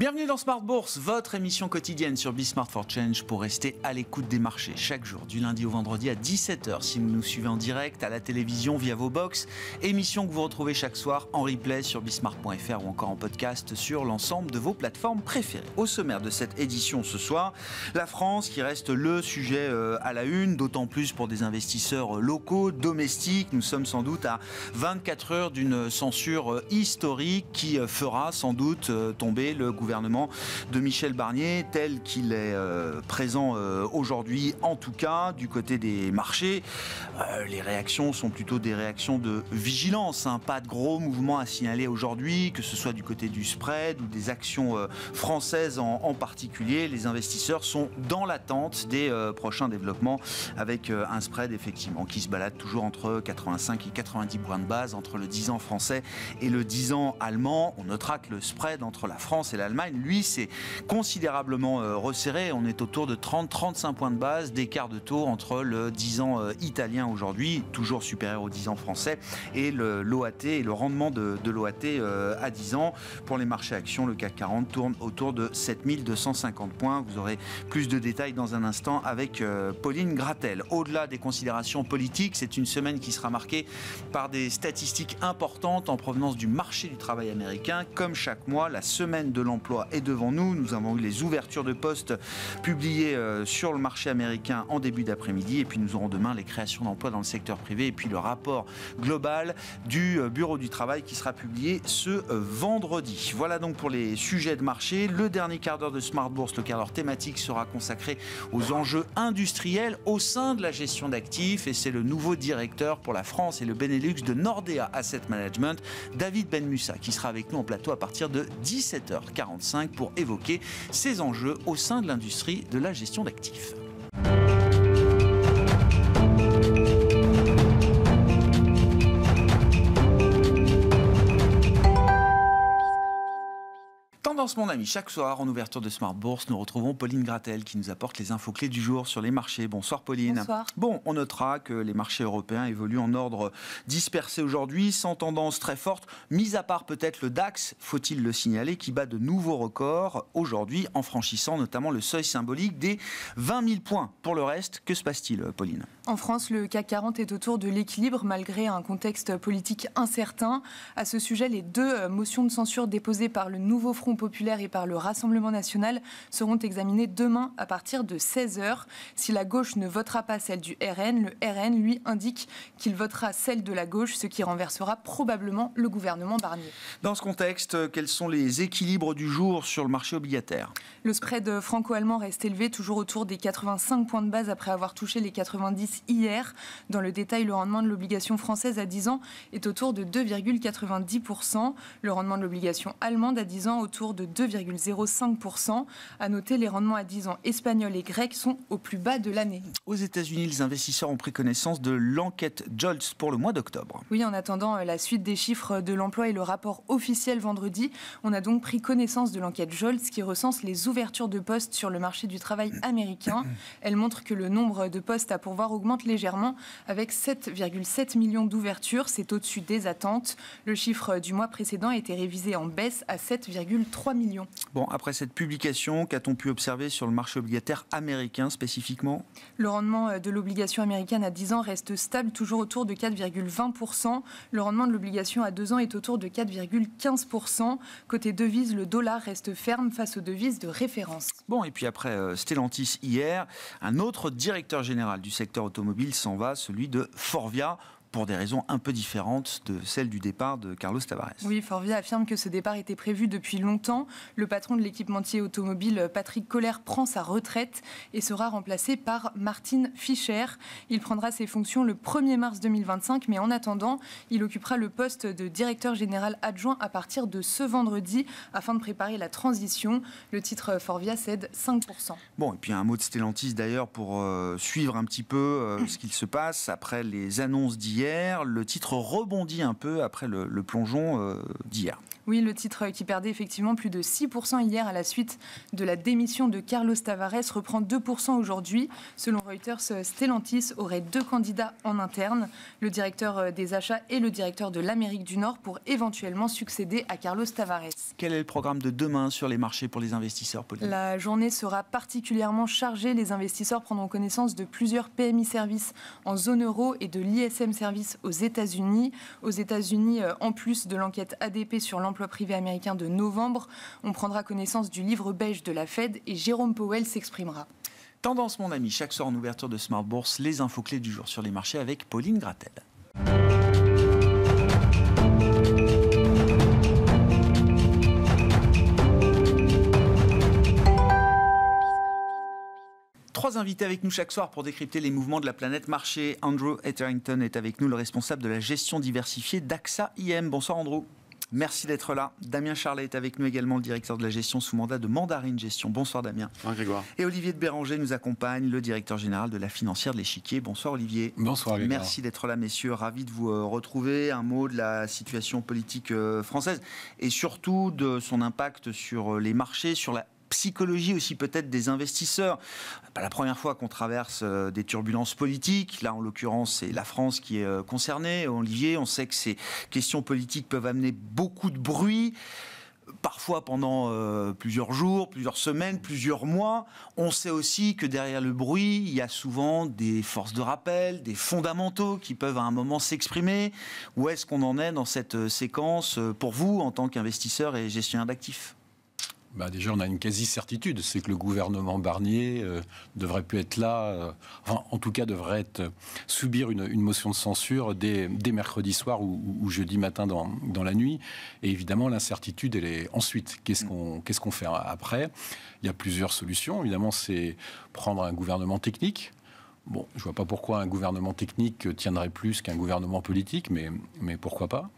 Bienvenue dans Smart Bourse, votre émission quotidienne sur Bismart for Change pour rester à l'écoute des marchés chaque jour, du lundi au vendredi à 17h si vous nous suivez en direct, à la télévision, via vos box. Émission que vous retrouvez chaque soir en replay sur bismart.fr ou encore en podcast sur l'ensemble de vos plateformes préférées. Au sommaire de cette édition ce soir, la France qui reste le sujet euh, à la une, d'autant plus pour des investisseurs euh, locaux, domestiques. Nous sommes sans doute à 24 heures d'une censure euh, historique qui fera sans doute tomber le gouvernement de Michel Barnier tel qu'il est euh, présent euh, aujourd'hui, en tout cas du côté des marchés. Euh, les réactions sont plutôt des réactions de vigilance, hein. pas de gros mouvements à signaler aujourd'hui, que ce soit du côté du spread ou des actions françaises en, particulier. Les investisseurs sont dans l'attente des prochains développements avec un spread effectivement qui se balade toujours entre 85 et 90 points de base entre le 10 ans français et le 10 ans allemand. On notera que le spread entre la France et l'Allemagne lui, c'est considérablement euh, resserré. On est autour de 30-35 points de base d'écart de taux entre le 10 ans euh, italien aujourd'hui, toujours supérieur au 10 ans français, et l'OAT et le rendement de, de l'OAT euh, à 10 ans. Pour les marchés actions, le CAC 40 tourne autour de 7250 points. Vous aurez plus de détails dans un instant avec Pauline Gratel. Au-delà des considérations politiques, c'est une semaine qui sera marquée par des statistiques importantes en provenance du marché du travail américain. Comme chaque mois, la semaine de l'emploi et est devant nous. Nous avons eu les ouvertures de postes publiées euh, sur le marché américain en début d'après-midi. Et puis nous aurons demain les créations d'emplois dans le secteur privé. Et puis le rapport global du euh, Bureau du travail qui sera publié ce euh, vendredi. Voilà donc pour les sujets de marché. Le dernier quart d'heure de Smart Bourse, le quart d'heure thématique, sera consacré aux enjeux industriels au sein de la gestion d'actifs. Et c'est le nouveau directeur pour la France et le Benelux de Nordea Asset Management, David Benmussa, qui sera avec nous en plateau à partir de 17h40 pour évoquer ces enjeux au sein de l'industrie de la gestion d'actifs. mon ami, chaque soir en ouverture de Smart Bourse, nous retrouvons Pauline Gratel qui nous apporte les infos clés du jour sur les marchés. Bonsoir Pauline. Bonsoir. Bon, on notera que les marchés européens évoluent en ordre dispersé aujourd'hui, sans tendance très forte, mis à part peut-être le DAX, faut-il le signaler, qui bat de nouveaux records aujourd'hui en franchissant notamment le seuil symbolique des 20 000 points. Pour le reste, que se passe-t-il Pauline En France, le CAC 40 est autour de l'équilibre malgré un contexte politique incertain. À ce sujet, les deux euh, motions de censure déposées par le nouveau Front populaire et par le Rassemblement national seront examinés demain à partir de 16h. Si la gauche ne votera pas celle du RN, le RN, lui, indique qu'il votera celle de la gauche, ce qui renversera probablement le gouvernement Barnier. Dans ce contexte, quels sont les équilibres du jour sur le marché obligataire Le spread franco-allemand reste élevé, toujours autour des 85 points de base après avoir touché les 90 hier. Dans le détail, le rendement de l'obligation française à 10 ans est autour de 2,90%. Le rendement de l'obligation allemande à 10 ans autour de de 2,05%. À noter, les rendements à 10 ans espagnols et grecs sont au plus bas de l'année. Aux États-Unis, les investisseurs ont pris connaissance de l'enquête JOLTS pour le mois d'octobre. Oui, en attendant euh, la suite des chiffres de l'emploi et le rapport officiel vendredi, on a donc pris connaissance de l'enquête JOLTS qui recense les ouvertures de postes sur le marché du travail américain. Elle montre que le nombre de postes à pourvoir augmente légèrement avec 7,7 millions d'ouvertures. C'est au-dessus des attentes. Le chiffre du mois précédent a été révisé en baisse à 7,3 millions. Bon, après cette publication, qu'a-t-on pu observer sur le marché obligataire américain spécifiquement Le rendement euh, de l'obligation américaine à 10 ans reste stable, toujours autour de 4,20%. Le rendement de l'obligation à 2 ans est autour de 4,15%. Côté devise, le dollar reste ferme face aux devises de référence. Bon, et puis après euh, Stellantis hier, un autre directeur général du secteur automobile s'en va, celui de Forvia pour des raisons un peu différentes de celles du départ de Carlos Tavares. Oui, Forvia affirme que ce départ était prévu depuis longtemps. Le patron de l'équipementier automobile, Patrick Colère prend sa retraite et sera remplacé par Martine Fischer. Il prendra ses fonctions le 1er mars 2025, mais en attendant, il occupera le poste de directeur général adjoint à partir de ce vendredi afin de préparer la transition. Le titre Forvia cède 5%. Bon, et puis un mot de Stellantis d'ailleurs pour euh, suivre un petit peu euh, ce qu'il se passe après les annonces d'hier hier. Le titre rebondit un peu après le, le plongeon euh, d'hier. Oui, le titre qui perdait effectivement plus de 6% hier à la suite de la démission de Carlos Tavares reprend 2% aujourd'hui. Selon Reuters, Stellantis aurait deux candidats en interne, le directeur euh, des achats et le directeur de l'Amérique du Nord pour éventuellement succéder à Carlos Tavares. Quel est le programme de demain sur les marchés pour les investisseurs La journée sera particulièrement chargée. Les investisseurs prendront connaissance de plusieurs PMI services en zone euro et de l'ISM service aux États-Unis. Aux États-Unis, euh, en plus de l'enquête ADP sur l'emploi privé américain de novembre. On prendra connaissance du livre belge de la Fed et Jérôme Powell s'exprimera. Tendance, mon ami, chaque soir en ouverture de Smart Bourse, les infos clés du jour sur les marchés avec Pauline Gratel. Trois invités avec nous chaque soir pour décrypter les mouvements de la planète marché. Andrew Etherington est avec nous, le responsable de la gestion diversifiée d'AXA IM. Bonsoir Andrew. Merci d'être là. Damien Charlet est avec nous également, le directeur de la gestion sous mandat de Mandarine Gestion. Bonsoir Damien. Bonsoir Grégoire. Et Olivier de Béranger nous accompagne, le directeur général de la financière de l'échiquier. Bonsoir Olivier. Bonsoir Grégoire. Merci d'être là messieurs, ravi de vous euh, retrouver. Un mot de la situation politique euh, française et surtout de son impact sur euh, les marchés, sur la psychologie aussi peut-être des investisseurs. la première fois qu'on traverse euh, des turbulences politiques. Là, en l'occurrence, c'est la France qui est euh, concernée. Olivier, on sait que ces questions politiques peuvent amener beaucoup de bruit parfois pendant euh, plusieurs jours, plusieurs semaines, plusieurs mois. On sait aussi que derrière le bruit, il y a souvent des forces de rappel, des fondamentaux qui peuvent à un moment s'exprimer. Où est-ce qu'on en est dans cette séquence pour vous en tant qu'investisseur et gestionnaire d'actifs bah, déjà, on a une quasi-certitude, c'est que le gouvernement Barnier euh, devrait plus être là, euh, en tout cas, devrait euh, subir une, motion de censure dès, mercredi soir ou, jeudi matin dans, la nuit. Et évidemment, l'incertitude, elle est ensuite. Qu'est-ce qu'on fait après Il y a plusieurs solutions. Évidemment, c'est prendre un gouvernement technique. Bon, je vois pas pourquoi un gouvernement technique tiendrait plus qu'un gouvernement politique, mais pourquoi pas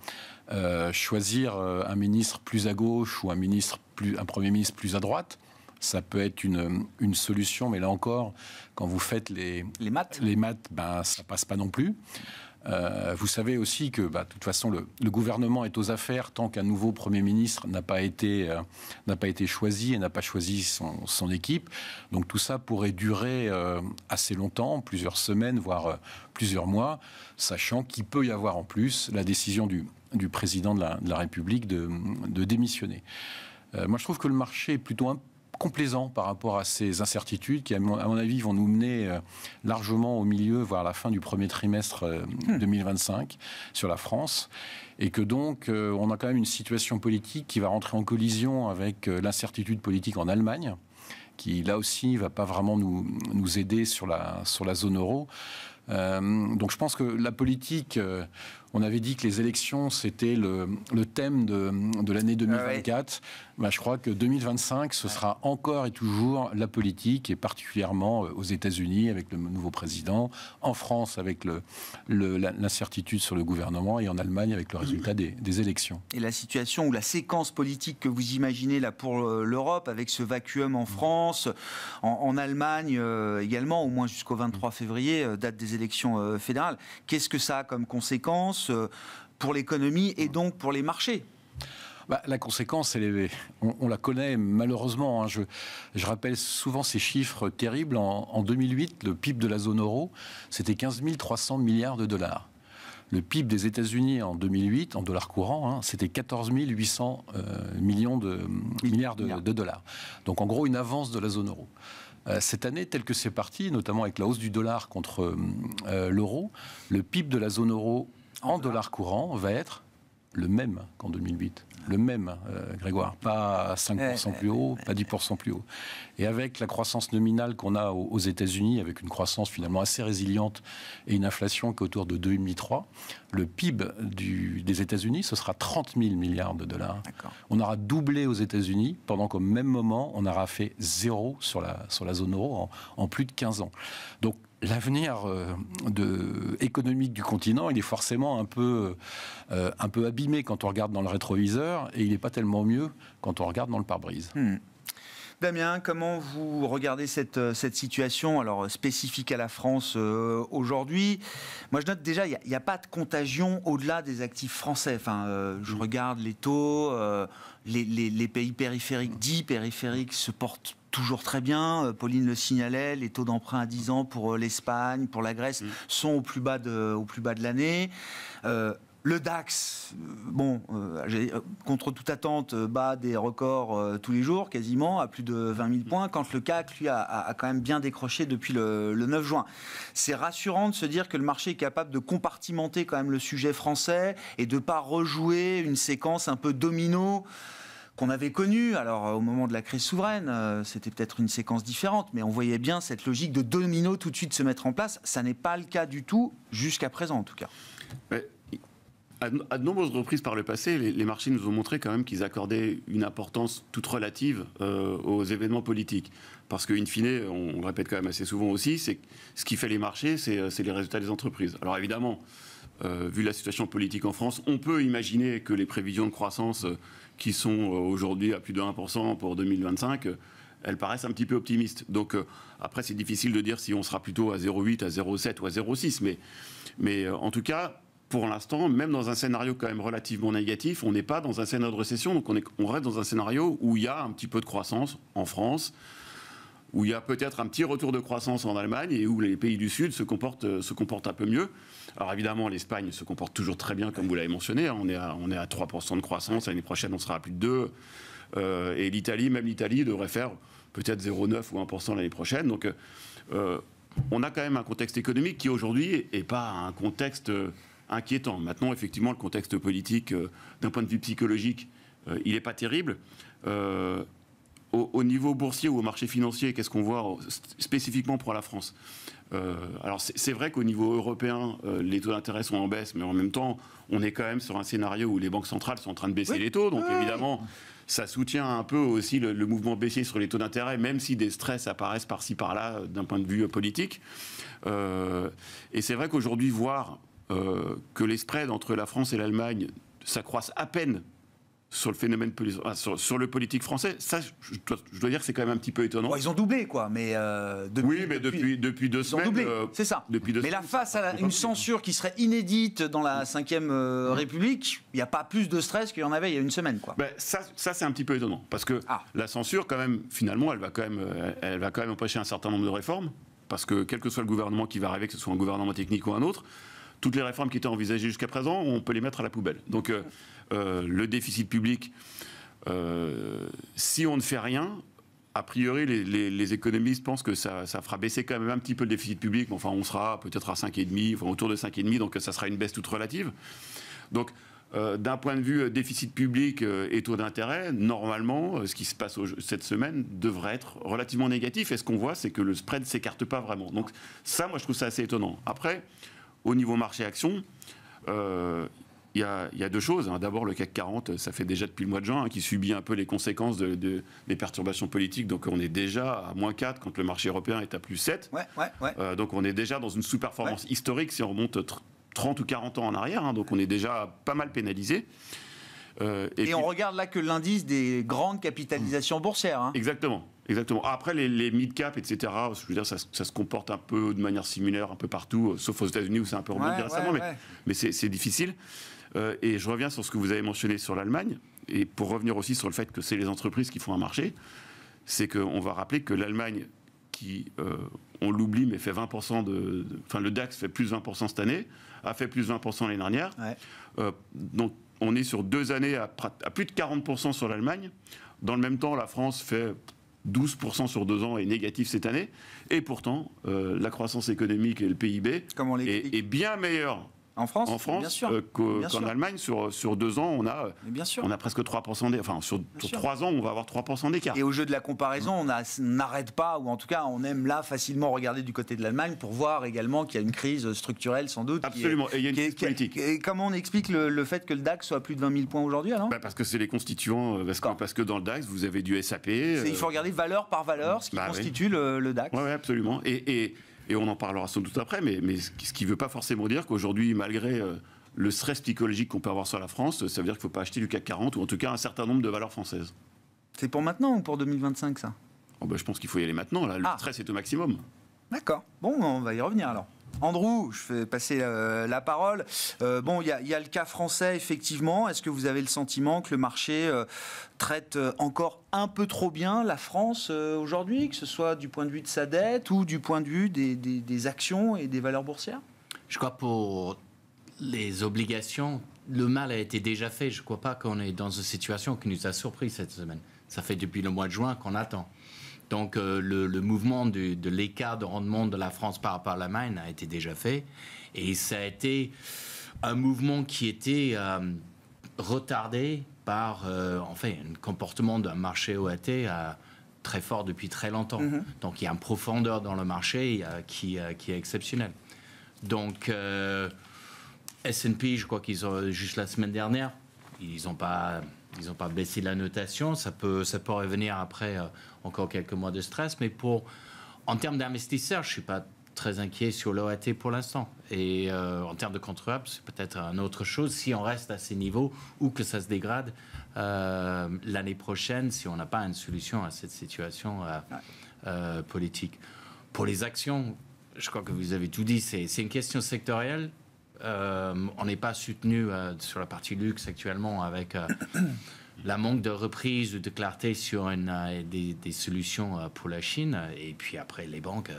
euh, choisir euh, un ministre plus à gauche ou un, ministre un Premier ministre plus à droite, ça peut être une, solution, mais là encore, quand vous faites les, maths, les maths ben, ça passe pas non plus. Euh, vous savez aussi que, bah, de toute façon, le, gouvernement est aux affaires tant qu'un nouveau Premier ministre n'a pas, été, euh, pas été choisi et n'a pas choisi son, équipe. Donc tout ça pourrait durer euh, assez longtemps, plusieurs semaines, voire plusieurs mois, sachant qu'il peut y avoir en plus la décision du, président de la, République de, démissionner. moi, je trouve que le marché est plutôt un complaisant par rapport à ces incertitudes qui, à mon, avis, vont nous mener euh, largement au milieu, voire à la fin du premier trimestre 2025 euh, hmm. sur la France. Et que donc, euh, on a quand même une situation politique qui va rentrer en collision avec l'incertitude politique en Allemagne, qui là aussi va pas vraiment nous, aider sur la, sur la zone euro. donc je pense que la politique on avait dit que les élections, c'était le, thème de, l'année 2024. Ah bah, je crois que 2025, ce sera encore et toujours la politique, et particulièrement euh, aux États-Unis avec le nouveau président, en France avec l'incertitude sur le gouvernement, et en Allemagne avec le résultat des, élections. Et la situation ou la séquence politique que vous imaginez là pour euh, l'Europe, avec ce vacuum en France, en, Allemagne euh, également, au moins jusqu'au 23 février, date des élections fédérales, qu'est-ce que ça a comme conséquence euh, pour l'économie et mm. donc pour les marchés bah, la conséquence, on, la connaît malheureusement. Hein. je, je, rappelle souvent ces chiffres terribles. En, 2008, le PIB de la zone euro, c'était 15 300 milliards de dollars. Le PIB des États-Unis en 2008, en dollars courants, hein, c'était 14 800 euh, millions de, milliards de, dollars. Donc en gros, une avance de la zone euro. Euh, cette année, telle que c'est parti, notamment avec la hausse du dollar contre l'euro, le PIB de la zone euro en dollars courants va être le même qu'en 2008 le même, euh, Grégoire, pas 5% plus haut, pas 10% plus haut. Et avec la croissance nominale qu'on a aux, États-Unis, avec une croissance finalement assez résiliente et une inflation qui est autour de 2,5-3, le PIB du, des États-Unis, ce sera 30 000 milliards de dollars. On aura doublé aux États-Unis, pendant qu'au même moment, on aura fait zéro sur la, sur la zone euro en, plus de 15 ans. Donc, l'avenir euh, économique du continent, il est forcément un peu, euh, un peu abîmé quand on regarde dans le rétroviseur et il n'est pas tellement mieux quand on regarde dans le pare-brise. Hmm. Damien, comment vous regardez cette, euh, cette situation, alors euh, spécifique à la France euh, aujourd'hui Moi, je note déjà, il n'y a, pas de contagion au-delà des actifs français. Enfin, je hmm. regarde les taux, les, pays périphériques, hmm. dits périphériques, se portent toujours très bien. Pauline le signalait, les taux d'emprunt à 10 ans pour l'Espagne, pour la Grèce, sont au plus bas de, au plus bas de l'année. Le DAX, euh, bon, euh, euh, contre toute attente, bat des records tous les jours, quasiment, à plus de 20 000 points, quand le CAC, lui, a, quand même bien décroché depuis le, 9 juin. C'est rassurant de se dire que le marché est capable de compartimenter quand même le sujet français et de ne pas rejouer une séquence un peu domino qu'on avait connue Alors, au moment de la crise souveraine, c'était peut-être une séquence différente, mais on voyait bien cette logique de domino tout de suite se mettre en place. Ça n'est pas le cas du tout, jusqu'à présent en tout cas à, de nombreuses reprises par le passé, les, marchés nous ont montré quand même qu'ils accordaient une importance toute relative euh, aux événements politiques. Parce qu'in fine, on, le répète quand même assez souvent aussi, c'est ce qui fait les marchés, euh, c'est les résultats des entreprises. Alors évidemment, euh, vu la situation politique en France, on peut imaginer que les prévisions de croissance qui sont aujourd'hui à plus de 1% pour 2025, elles paraissent un petit peu optimistes. Donc après, c'est difficile de dire si on sera plutôt à 0,8, à 0,7 ou à 0,6, mais, mais en tout cas, pour l'instant, même dans un scénario quand même relativement négatif, on n'est pas dans un scénario de récession, donc on, on reste dans un scénario où il y a un petit peu de croissance en France, où il y a peut-être un petit retour de croissance en Allemagne et où les pays du Sud se comportent, euh, se un peu mieux. Alors évidemment, l'Espagne se comporte toujours très bien, comme vous l'avez mentionné. Hein. On est à, on est à 3% de croissance. L'année prochaine, on sera à plus de 2%. Euh, et l'Italie, même l'Italie, devrait faire peut-être 0,9 ou 1% l'année prochaine. Donc euh, on a quand même un contexte économique qui aujourd'hui n'est pas un contexte inquiétant. Maintenant, effectivement, le contexte politique, euh, d'un point de vue psychologique, euh, il n'est pas terrible. Euh, au, niveau boursier ou au marché financier, qu'est-ce qu'on voit spécifiquement pour la France Alors, c'est vrai qu'au niveau européen, les taux d'intérêt sont en baisse, mais en même temps, on est quand même sur un scénario où les banques centrales sont en train de baisser les taux. Donc, évidemment, ça soutient un peu aussi le, mouvement baissier sur les taux d'intérêt, même si des stress apparaissent par-ci par-là d'un point de vue politique. et c'est vrai qu'aujourd'hui, voir euh, que les spreads entre la France et l'Allemagne s'accroissent à peine sur le phénomène sur, le politique français, ça, je dois, dire que c'est quand même un petit peu étonnant. ils ont doublé, quoi, mais euh, depuis, oui, mais depuis depuis, deux semaines, euh, c'est ça. Depuis mais là, face à une hein. censure qui serait inédite dans la Ve euh, mmh. République, il n'y a pas plus de stress qu'il y en avait il y a une semaine, quoi. Ben, ça, ça c'est un petit peu étonnant, parce que ah. la censure, quand même, finalement, elle va quand même, elle va quand même empêcher un certain nombre de réformes, parce que quel que soit le gouvernement qui va arriver, que ce soit un gouvernement technique ou un autre, toutes les réformes qui étaient envisagées jusqu'à présent, on peut les mettre à la poubelle. Donc euh, euh, le déficit public, euh, si on ne fait rien, a priori, les, économistes pensent que ça, fera baisser quand même un petit peu le déficit public. enfin, on sera peut-être à 5,5, autour de 5,5, donc ça sera une baisse toute relative. Donc, d'un point de vue déficit public et taux d'intérêt, normalement, ce qui se passe cette semaine devrait être relativement négatif. Et ce qu'on voit, c'est que le spread s'écarte pas vraiment. Donc ça, moi, je trouve ça assez étonnant. Après, au niveau marché action, il euh, y, a, deux choses. Hein. D'abord, le CAC 40, ça fait déjà depuis le mois de juin, hein, qui subit un peu les conséquences de, des perturbations politiques. Donc, on est déjà à moins 4 quand le marché européen est à plus 7. Euh, donc, on est déjà dans une sous-performance historique si on remonte 30 ou 40 ans en arrière. Hein. donc, on est déjà pas mal pénalisé. Euh, et, on regarde là que l'indice des grandes capitalisations boursières. Exactement. Exactement. Après, les, mid-cap, etc., je veux dire, ça, se comporte un peu de manière similaire un peu partout, euh, sauf aux États-Unis où c'est un peu remonté récemment, mais, c'est difficile. Euh, et je reviens sur ce que vous avez mentionné sur l'Allemagne, et pour revenir aussi sur le fait que c'est les entreprises qui font un marché, c'est qu'on va rappeler que l'Allemagne, qui, euh, on l'oublie, mais fait 20% de, Enfin, le DAX fait plus 20% cette année, a fait plus 20% l'année dernière. donc, on est sur deux années à, à plus de 40% sur l'Allemagne. Dans le même temps, la France fait 12% sur deux ans est négatif cette année. Et pourtant, euh, la croissance économique et le PIB est, bien meilleur. En France En France, euh, qu'en Allemagne, sur, sur deux ans, on a, On a presque 3% d'écart. Enfin, sur, trois ans, on va avoir 3% d'écart. Et au jeu de la comparaison, on n'arrête pas, ou en tout cas, on aime là facilement regarder du côté de l'Allemagne pour voir également qu'il y a une crise structurelle, sans doute. Absolument, qui est, et il y a une crise politique. et comment on explique le, fait que le DAX soit à plus de 20 000 points aujourd'hui alors bah, Parce que c'est les constituants, euh, parce que, dans le DAX, vous avez du SAP. Il faut euh, regarder valeur par valeur ce qui bah, constitue le, DAX. Oui, absolument. et et on en parlera sans doute après, mais, ce qui ne veut pas forcément dire qu'aujourd'hui, malgré euh, le stress psychologique qu'on peut avoir sur la France, ça veut dire qu'il ne faut pas acheter du CAC 40 ou en tout cas un certain nombre de valeurs françaises. C'est pour maintenant ou pour 2025 ça oh, bah, Je pense qu'il faut y aller maintenant, là. le ah. stress est au maximum. D'accord, bon, on va y revenir alors. Andrew, je vais passer euh, la, parole. Euh, bon, il y, a le cas français, effectivement. Est-ce que vous avez le sentiment que le marché euh, traite encore un peu trop bien la France aujourd'hui, que ce soit du point de vue de sa dette ou du point de vue des, des actions et des valeurs boursières Je crois pour les obligations, le mal a été déjà fait. Je ne crois pas qu'on est dans une situation qui nous a surpris cette semaine. Ça fait depuis le mois de juin qu'on attend. Donc euh, le, mouvement de l'écart de rendement de la France par rapport à l'Allemagne a été déjà fait. Et ça a été un mouvement qui était euh, retardé par euh, en fait, un comportement d'un marché OAT très fort depuis très longtemps. Mm-hmm. Donc il y a une profondeur dans le marché qui, qui, est exceptionnelle. Donc SP, je crois qu'ils ont juste la semaine dernière, ils n'ont pas ils n'ont pas baissé la notation. Ça peut, ça peut revenir après euh, encore quelques mois de stress. Mais pour, en termes d'investisseurs, je ne suis pas très inquiet sur l'OAT pour l'instant. Et euh, en termes de contribuables, c'est peut-être une autre chose si on reste à ces niveaux ou que ça se dégrade euh, l'année prochaine si on n'a pas une solution à cette situation politique. Pour les actions, je crois que vous avez tout dit, c'est une question sectorielle. Euh, on n'est pas soutenu euh, sur la partie luxe actuellement avec euh, la manque de reprise ou de clarté sur des, solutions pour la Chine. Et puis après, les banques,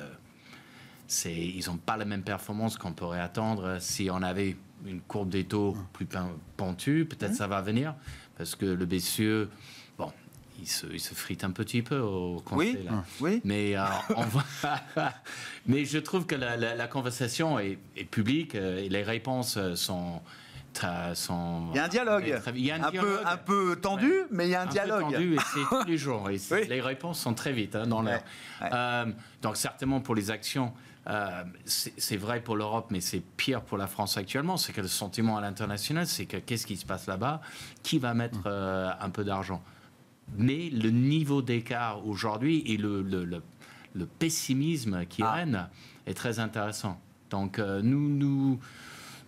ils n'ont pas la même performance qu'on pourrait attendre si on avait une courbe des taux hum. plus pentue. Peut-être ça va venir parce que le BCE il se, frite un petit peu au conseil. Oui, ah. oui. Mais, euh, Mais je trouve que la, conversation est, publique euh, et les réponses euh, sont. Il y a un dialogue. Il y a un, dialogue. Peu, un peu tendu, mais il y a un, dialogue. Peu tendu, et c'est tous les Les réponses sont très vite hein, dans ouais. donc, certainement pour les actions, c'est vrai pour l'Europe, mais c'est pire pour la France actuellement. C'est que le sentiment à l'international, c'est que qu'est-ce qui se passe là-bas Qui va mettre mm. un peu d'argent mais le niveau d'écart aujourd'hui et le, pessimisme qui ah. règne est très intéressant. Donc euh, nous,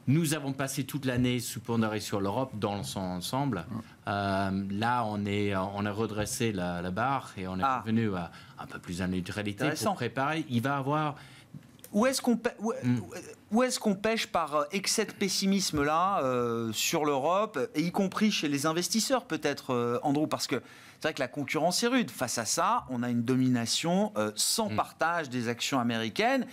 nous, avons passé toute l'année sous-pondérée sur l'Europe dans son ensemble. Ah. Euh, là, on, est, on a redressé la, barre et on est ah. revenu à un peu plus à neutralité pour préparer. Il va avoir où est-ce qu'on hmm. pêche, par euh, excès de pessimisme là sur l'Europe, y compris chez les investisseurs peut-être, Andrew Parce que c'est vrai que la concurrence est rude. Face à ça, on a une domination euh, sans mm. partage des actions américaines.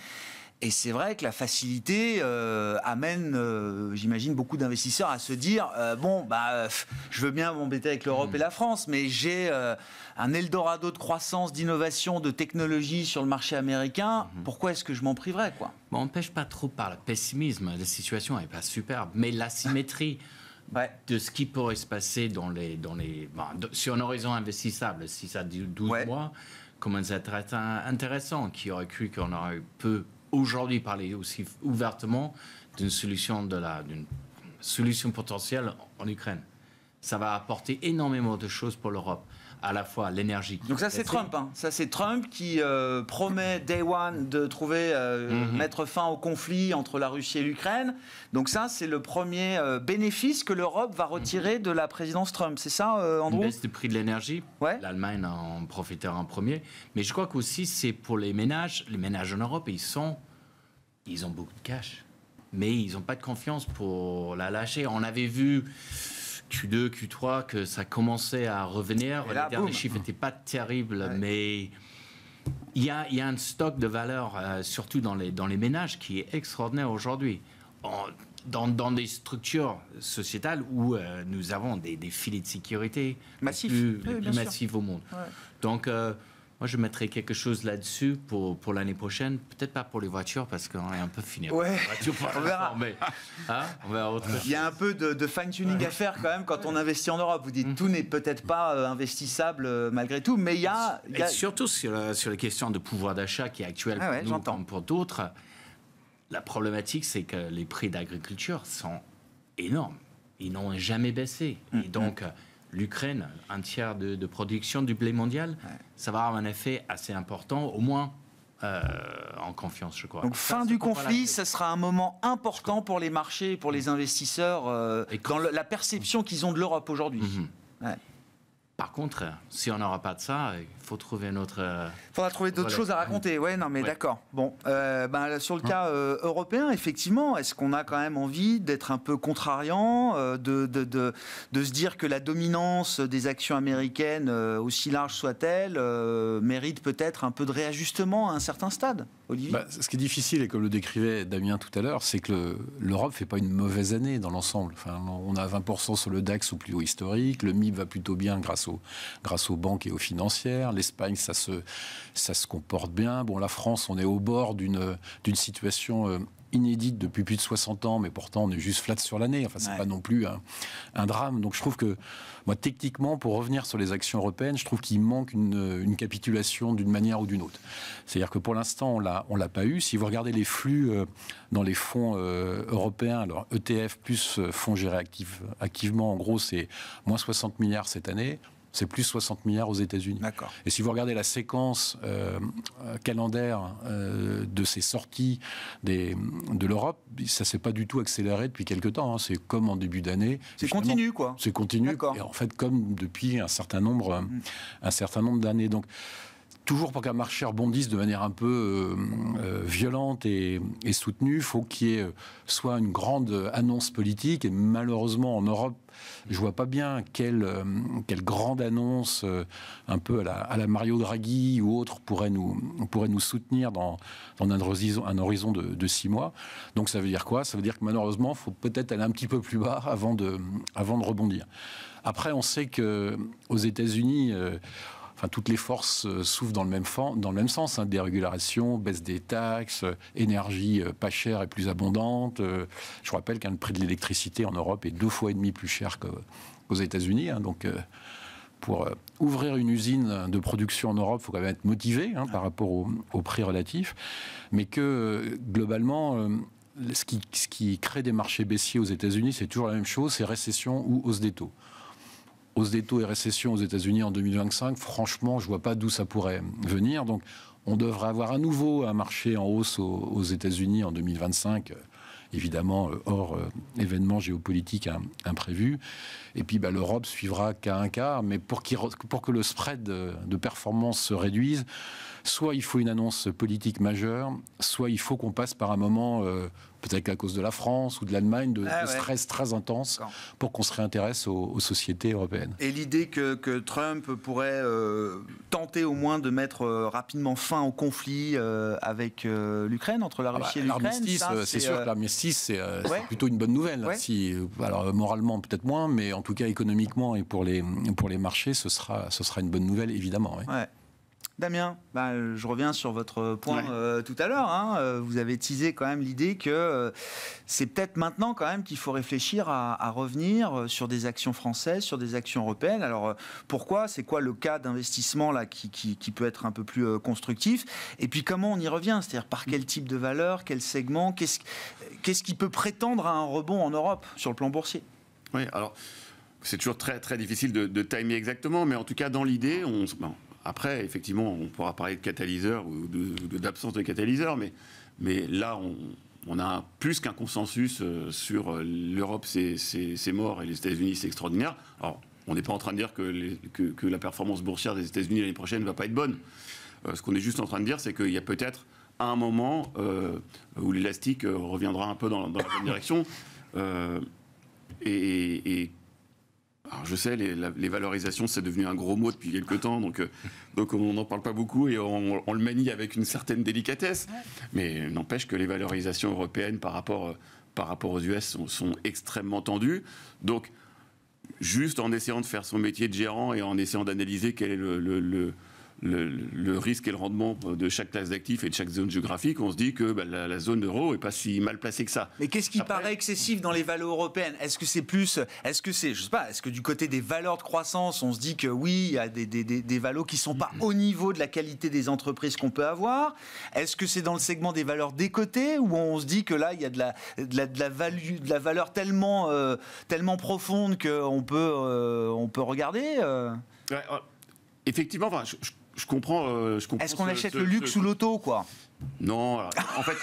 Et c'est vrai que la facilité euh, amène, euh, j'imagine, beaucoup d'investisseurs à se dire bon, bah, je veux bien m'embêter avec l'Europe mm. et la France, mais j'ai un Eldorado de croissance, d'innovation, de technologie sur le marché américain. Mm-hmm. Pourquoi est-ce que je m'en priverais, quoi bon, On ne pêche pas trop par le pessimisme. La situation n'est pas superbe, mais l'asymétrie de ce qui pourrait se passer dans les, dans les, bah, sur un horizon investissable, si ça dure 12 mois, comment ça serait intéressant. Qui aurait cru qu'on aurait pu aujourd'hui parler aussi ouvertement d'une solution, de la, d'une solution potentielle en Ukraine ça va apporter énormément de choses pour l'Europe à la fois l'énergie. Donc ça c'est Trump, hein. ça c'est Trump qui euh, promet day one de trouver euh, mhm. mettre fin au conflit entre la Russie et l'Ukraine. Donc ça c'est le premier euh, bénéfice que l'Europe va retirer de la présidence Trump. C'est ça, Andrew Une baisse du prix de l'énergie. Ouais. L'Allemagne en profitera en premier, mais je crois qu'aussi c'est pour les ménages. Les ménages en Europe ils sont, ils ont beaucoup de cash, mais ils n'ont pas de confiance pour la lâcher. On avait vu Q2, Q3 que ça commençait à revenir. Les derniers chiffres n'étaient pas terribles, mais... Il y, a, un stock de valeur, euh, surtout dans les, dans les ménages, qui est extraordinaire aujourd'hui. Dans, dans, des structures sociétales où euh, nous avons des, des, filets de sécurité massifs, plus, massifs au monde. Donc, euh, moi, je mettrais quelque chose là-dessus pour, pour l'année prochaine. Peut-être pas pour les voitures, parce qu'on est un peu fini. Oui, on verra. Hein, il y a un peu de, fine-tuning à faire quand même quand on investit en Europe. Vous dites, mhm. tout n'est peut-être pas euh, investissable euh, malgré tout, mais il y a... surtout sur, la, sur les questions de pouvoir d'achat qui est actuelle ah ouais, pour pour d'autres, la problématique, c'est que les prix d'agriculture sont énormes. Ils n'ont jamais baissé. Et mm, mm. donc l'Ukraine, un tiers de, production du blé mondial, ça va avoir un effet assez important, au moins euh, en confiance, je crois. Donc fin du conflit, ça sera un moment important pour les marchés, pour les mm. investisseurs, euh, et quand... la perception qu'ils ont de l'Europe aujourd'hui. Mm-hmm. Par contre, si on n'aura pas de ça, faut trouver notre. Euh... Faudra trouver d'autres choses à raconter. Ouais, non, mais d'accord. Bon, euh, bah, sur le hein cas euh, européen, effectivement, est-ce qu'on a quand même envie d'être un peu contrariant, euh, de, de, de, de, se dire que la dominance des actions américaines, aussi large soit-elle, mérite peut-être un peu de réajustement à un certain stade, Olivier bah, Ce qui est difficile, et comme le décrivait Damien tout à l'heure, c'est que l'Europe ne fait pas une mauvaise année dans l'ensemble. Enfin, on a 20% sur le DAX au plus haut historique, le MIB va plutôt bien grâce aux, grâce aux banques et aux financières, les l'Espagne, ça se, ça se comporte bien. Bon, la France, on est au bord d'une situation euh, inédite depuis plus de 60 ans, mais pourtant on est juste flat sur l'année. Enfin, c'est pas non plus un, drame. Donc je trouve que, moi, techniquement, pour revenir sur les actions européennes, je trouve qu'il manque une, capitulation d'une manière ou d'une autre. C'est-à-dire que pour l'instant, on ne on l'a pas eu. Si vous regardez les flux euh, dans les fonds euh, européens, alors ETF plus fonds gérés activement, en gros, c'est moins 60 milliards cette année. C'est plus 60 milliards aux États-Unis. Et si vous regardez la séquence euh, calendaire euh, de ces sorties des, de l'Europe, ça s'est pas du tout accéléré depuis quelque temps. Hein. C'est comme en début d'année. C'est continu, quoi. C'est continu. Et en fait, comme depuis un certain nombre, mm. un certain nombre d'années. Donc toujours pour qu'un marché rebondisse de manière un peu euh, euh, violente et, soutenue, soutenue, faut qu'il y ait euh, soit une grande annonce politique, et malheureusement en Europe, je vois pas bien quelle, quelle grande annonce un peu à la, Mario Draghi ou autre pourrait nous, pourrait nous soutenir dans, un horizon, de, six mois. Donc ça veut dire quoi Ça veut dire que malheureusement, il faut peut-être aller un petit peu plus bas avant de, avant de rebondir. Après, on sait que aux États-Unis, toutes les forces euh, s'ouvrent dans le même, dans le même sens. Hein, dérégulation, baisse des taxes, euh, énergie euh, pas chère et plus abondante. je rappelle qu'un prix de l'électricité en Europe est deux fois et demi plus cher qu'aux États-Unis. Hein, donc pour ouvrir une usine de production en Europe, il faut quand même être motivé hein, par rapport aux prix relatif, mais que globalement, ce qui, ce qui crée des marchés baissiers aux États-Unis, c'est toujours la même chose, c'est récession ou hausse des taux hausse des taux et récession aux États-Unis en 2025, franchement, je ne vois pas d'où ça pourrait venir. Donc, on devrait avoir à nouveau un marché en hausse aux, États-Unis en 2025 euh, évidemment euh, hors euh, événement géopolitique imprévu. Et puis bah, l'Europe suivra qu'à un quart, mais pour, pour que le spread de, performance se réduise, soit il faut une annonce politique majeure, soit il faut qu'on passe par un moment peut-être à cause de la France ou de l'Allemagne, de, ah stress très intense pour qu'on se réintéresse aux, sociétés européennes. Et l'idée que, Trump pourrait euh, tenter au moins de mettre euh, rapidement fin au conflit euh, avec l'Ukraine, entre la ah bah, Russie et l'Ukraine L'armistice, c'est sûr que l'armistice, c'est plutôt une bonne nouvelle. Si, alors moralement, peut-être moins, mais en tout cas économiquement et pour les, pour les marchés, ce sera, ce sera une bonne nouvelle, évidemment. Damien, bah, je reviens sur votre point euh, tout à l'heure. Hein. Euh, vous avez teasé quand même l'idée que euh, c'est peut-être maintenant quand même qu'il faut réfléchir à, revenir sur des actions françaises, sur des actions européennes. Alors pourquoi C'est quoi le cas d'investissement là qui, peut être un peu plus constructif Et puis comment on y revient C'est-à-dire par quel type de valeur, quel segment Qu'est-ce qui peut prétendre à un rebond en Europe sur le plan boursier Oui, alors c'est toujours très très difficile de, timer exactement, mais en tout cas dans l'idée, on, après, effectivement, on pourra parler de catalyseur ou d'absence de, catalyseur, mais, mais là, on, a plus qu'un consensus euh, sur euh, l'Europe, c'est mort, et les États-Unis, c'est extraordinaire. Alors, on n'est pas en train de dire que, que, la performance boursière des États-Unis l'année prochaine ne va pas être bonne. Euh, ce qu'on est juste en train de dire, c'est qu'il y a peut-être un moment où l'élastique reviendra un peu dans, la bonne direction. et, et alors je sais, les, valorisations, c'est devenu un gros mot depuis quelques temps, donc, euh, donc on n'en parle pas beaucoup et on, le manie avec une certaine délicatesse. Mais n'empêche que les valorisations européennes par rapport, euh, par rapport aux US sont, extrêmement tendues. Donc, juste en essayant de faire son métier de gérant et en essayant d'analyser quel est le le, risque et le rendement de chaque classe d'actifs et de chaque zone géographique, on se dit que bah, la, zone euro est pas si mal placée que ça. Mais qu'est-ce qui paraît excessif dans les valeurs européennes Est-ce que c'est plus, est-ce que c'est, je sais pas, est-ce que du côté des valeurs de croissance, on se dit que oui, il y a des, des, des, des valeurs qui sont pas au niveau de la qualité des entreprises qu'on peut avoir Est-ce que c'est dans le segment des valeurs décotées où on se dit que là, il y a de la, de la, de la, de la valeur tellement, euh, tellement profonde qu'on peut, euh, on peut regarder euh oh, effectivement, enfin, je, je euh, je comprends. Est-ce qu'on achète le luxe ou l'auto, quoi Non, en fait,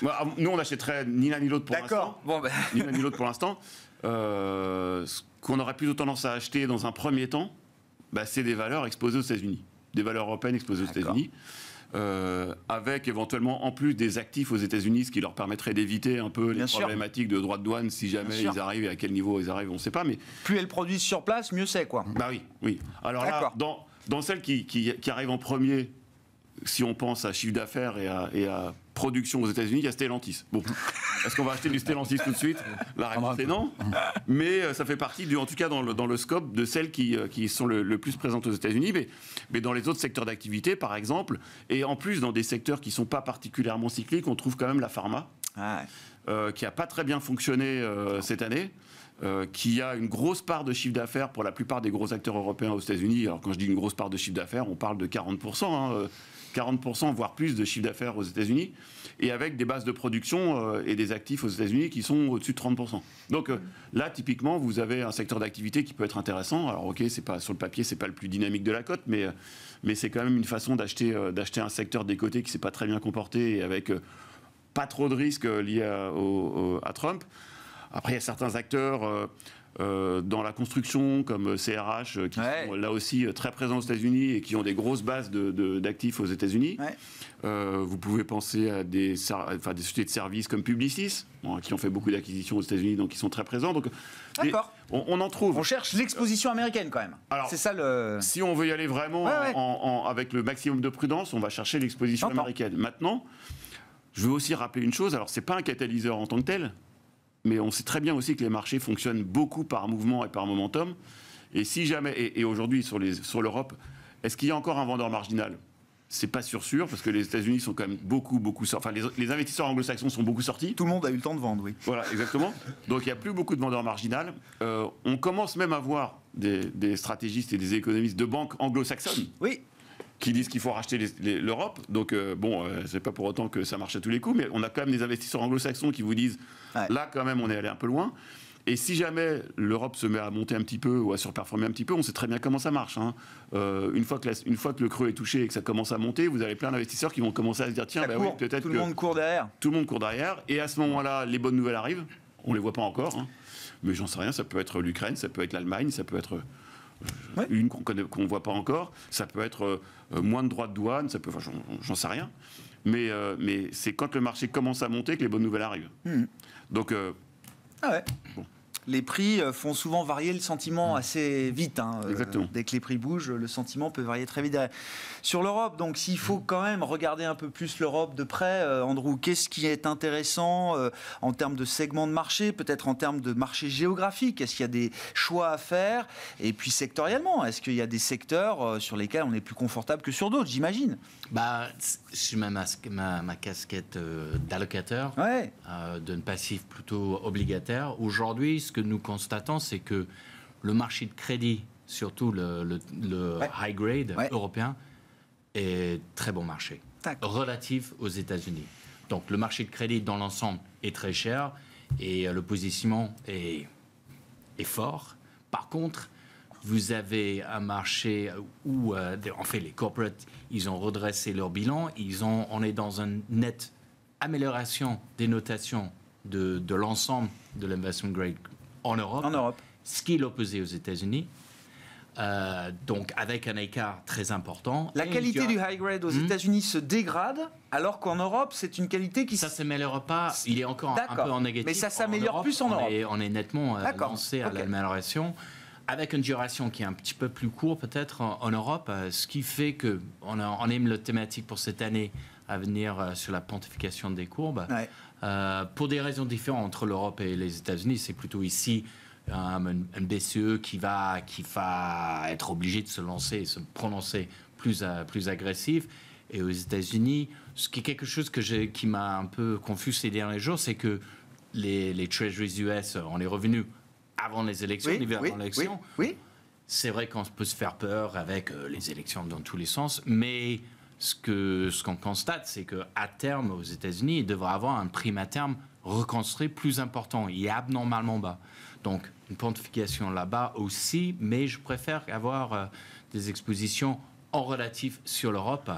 nous, on n'achèterait ni l'un ni l'autre pour l'instant. D'accord, bon, ben... Ni l'un ni l'autre pour l'instant. Euh, ce qu'on aurait plutôt tendance à acheter dans un premier temps, bah, c'est des valeurs exposées aux États-Unis, des valeurs européennes exposées aux États-Unis. Euh, avec éventuellement en plus des actifs aux États-Unis, ce qui leur permettrait d'éviter un peu les problématiques de droits de douane si jamais ils arrivent et à quel niveau ils arrivent, on ne sait pas. Mais plus elles produisent sur place, mieux c'est quoi. Bah oui, oui. Alors là, dans dans celles qui, arrivent en premier, si on pense à chiffre d'affaires et à, production aux États-Unis, il y a Stellantis. Bon, est-ce qu'on va acheter du Stellantis tout de suite La réponse est non. Mais euh, ça fait partie, du, en tout cas dans le, scope, de celles qui, euh, sont le, plus présentes aux États-Unis. Mais, dans les autres secteurs d'activité, par exemple, et en plus dans des secteurs qui ne sont pas particulièrement cycliques, on trouve quand même la pharma. Ah euh, qui n'a pas très bien fonctionné cette année. Euh, qui a une grosse part de chiffre d'affaires pour la plupart des gros acteurs européens aux États-Unis. Alors quand je dis une grosse part de chiffre d'affaires, on parle de 40%, 40% hein, euh, voire plus de chiffre d'affaires aux États-Unis, et avec des bases de production euh, et des actifs aux États-Unis qui sont au-dessus de 30%. Donc là, typiquement, vous avez un secteur d'activité qui peut être intéressant. Alors ok, c'est pas sur le papier, c'est pas le plus dynamique de la cote, mais c'est quand même une façon d'acheter un secteur des côtés qui s'est pas très bien comporté et avec pas trop de risques liés à Trump. Après, il y a certains acteurs. Euh, euh, dans la construction, comme CRH, euh, qui sont là aussi très présents aux États-Unis et qui ont des grosses bases d'actifs aux États-Unis. vous pouvez penser à des, des sociétés de services comme Publicis, qui ont fait beaucoup d'acquisitions aux États-Unis, donc qui sont très présents. D'accord. — on, en trouve. On cherche l'exposition américaine quand même. c'est ça le. Si on veut y aller vraiment avec le maximum de prudence, on va chercher l'exposition américaine. Maintenant, je veux aussi rappeler une chose. Alors, c'est pas un catalyseur en tant que tel mais on sait très bien aussi que les marchés fonctionnent beaucoup par mouvement et par momentum. Et si jamais, et, aujourd'hui sur l'Europe, sur est-ce qu'il y a encore un vendeur marginal c'est pas sûr sûr parce que les États-Unis sont quand même beaucoup beaucoup enfin les, investisseurs anglo-saxons sont beaucoup sortis. Tout le monde a eu le temps de vendre, oui. Voilà, exactement. Donc il n'y a plus beaucoup de vendeurs marginaux. Euh, on commence même à voir des, stratégistes et des économistes de banques anglo-saxonnes. Oui. Qui disent qu'il faut racheter l'Europe. Donc euh, bon, ce euh, c'est pas pour autant que ça marche à tous les coups, mais on a quand même des investisseurs anglo-saxons qui vous disent Là, quand même, on est allé un peu loin. Et si jamais l'Europe se met à monter un petit peu ou à surperformer un petit peu, on sait très bien comment ça marche. Hein. Euh, une, fois que le creux est touché et que ça commence à monter, vous avez plein d'investisseurs qui vont commencer à se dire tiens, bah peut-être tout le monde court derrière. Tout le monde court derrière. Et à ce moment-là, les bonnes nouvelles arrivent. On les voit pas encore, hein. mais j'en sais rien. Ça peut être l'Ukraine, ça peut être l'Allemagne, ça peut être euh, euh, une qu'on ne voit pas encore. Ça peut être moins de droits de douane. Ça peut, j'en sais rien. Mais, c'est quand le marché commence à monter que les bonnes nouvelles arrivent. Mmh. Donc. Euh, ah ouais les prix euh, font souvent varier le sentiment mm. assez vite. Hein, euh, dès que les prix bougent, le sentiment peut varier très vite. Euh, sur l'Europe, donc s'il faut mm. quand même regarder un peu plus l'Europe de près, Andrew, qu'est-ce qui est intéressant en termes de segments de marché, peut-être en termes de marché géographique Est-ce qu'il y a des choix à faire Et puis sectoriellement, est-ce qu'il y a des secteurs sur lesquels on est plus confortable que sur d'autres, j'imagine bah, suis ma, ma, ma, casquette d'allocateur, ouais. passif plutôt obligataire, aujourd'hui, ce que nous constatons, c'est que le marché de crédit, surtout le, high grade européen, est très bon marché, relatif aux États-Unis. Donc le marché de crédit dans l'ensemble est très cher et euh, le positionnement est, est fort. Par contre, vous avez un marché où, euh, en fait, les corporates, ils ont redressé leur bilan. Ils ont, on est dans une nette amélioration des notations de, l'ensemble de l'investment grade en Europe, ce qui est l'opposé aux États-Unis. Euh, donc avec un écart très important. La qualité du high grade aux hmm? États-Unis se dégrade, alors qu'en Europe, c'est une qualité qui... Ça ne s'améliore pas, il est encore un peu en négatif. Mais ça s'améliore plus en Europe. On est, on est nettement lancé euh, à l'amélioration, avec une duration qui est un petit peu plus courte peut-être en, Europe, euh, ce qui fait que on, aime la thématique pour cette année à venir euh, sur la pontification des courbes. Euh, pour des raisons différentes entre l'Europe et les États-Unis, c'est plutôt ici un, BCE qui va, qui va être obligé de se lancer, se prononcer plus, euh, plus agressif. Et aux États-Unis, ce qui est quelque chose que qui m'a un peu confus ces derniers jours, c'est que les, les, Treasuries US, on est revenu avant les élections, Oui, C'est vrai qu'on peut se faire peur avec les élections dans tous les sens, mais ce qu'on constate, c'est qu'à terme, aux États-Unis, il devrait avoir un prime à terme reconstruit plus important. Il est abnormalement bas. Donc, une pontification là-bas aussi, mais je préfère avoir euh, des expositions en relatif sur l'Europe.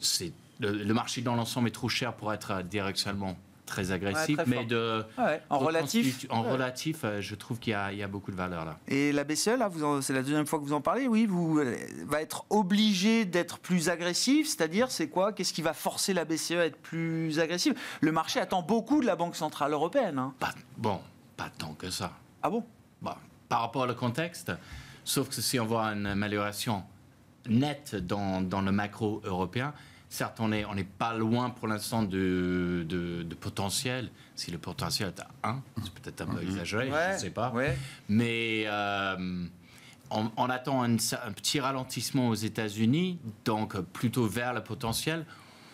le, le marché dans l'ensemble est trop cher pour être euh, directement très agressif, mais de, en relatif, en relatif, euh, je trouve qu'il y, a beaucoup de valeur là. Et la BCE, là, c'est la deuxième fois que vous en parlez, oui, vous euh, va être obligé d'être plus agressif, c'est-à-dire, c'est quoi Qu'est-ce qui va forcer la BCE à être plus agressive Le marché attend beaucoup de la Banque centrale européenne. Hein. bon, pas tant que ça. Ah bon par rapport au contexte, sauf que si on voit une amélioration nette dans, dans le macro européen, Certes, on n'est pas loin pour l'instant de, potentiel. Si le potentiel est à 1, c'est peut-être un peu mhm. exagéré, je ne sais pas. Mais euh, on, attend un, petit ralentissement aux États-Unis, donc plutôt vers le potentiel.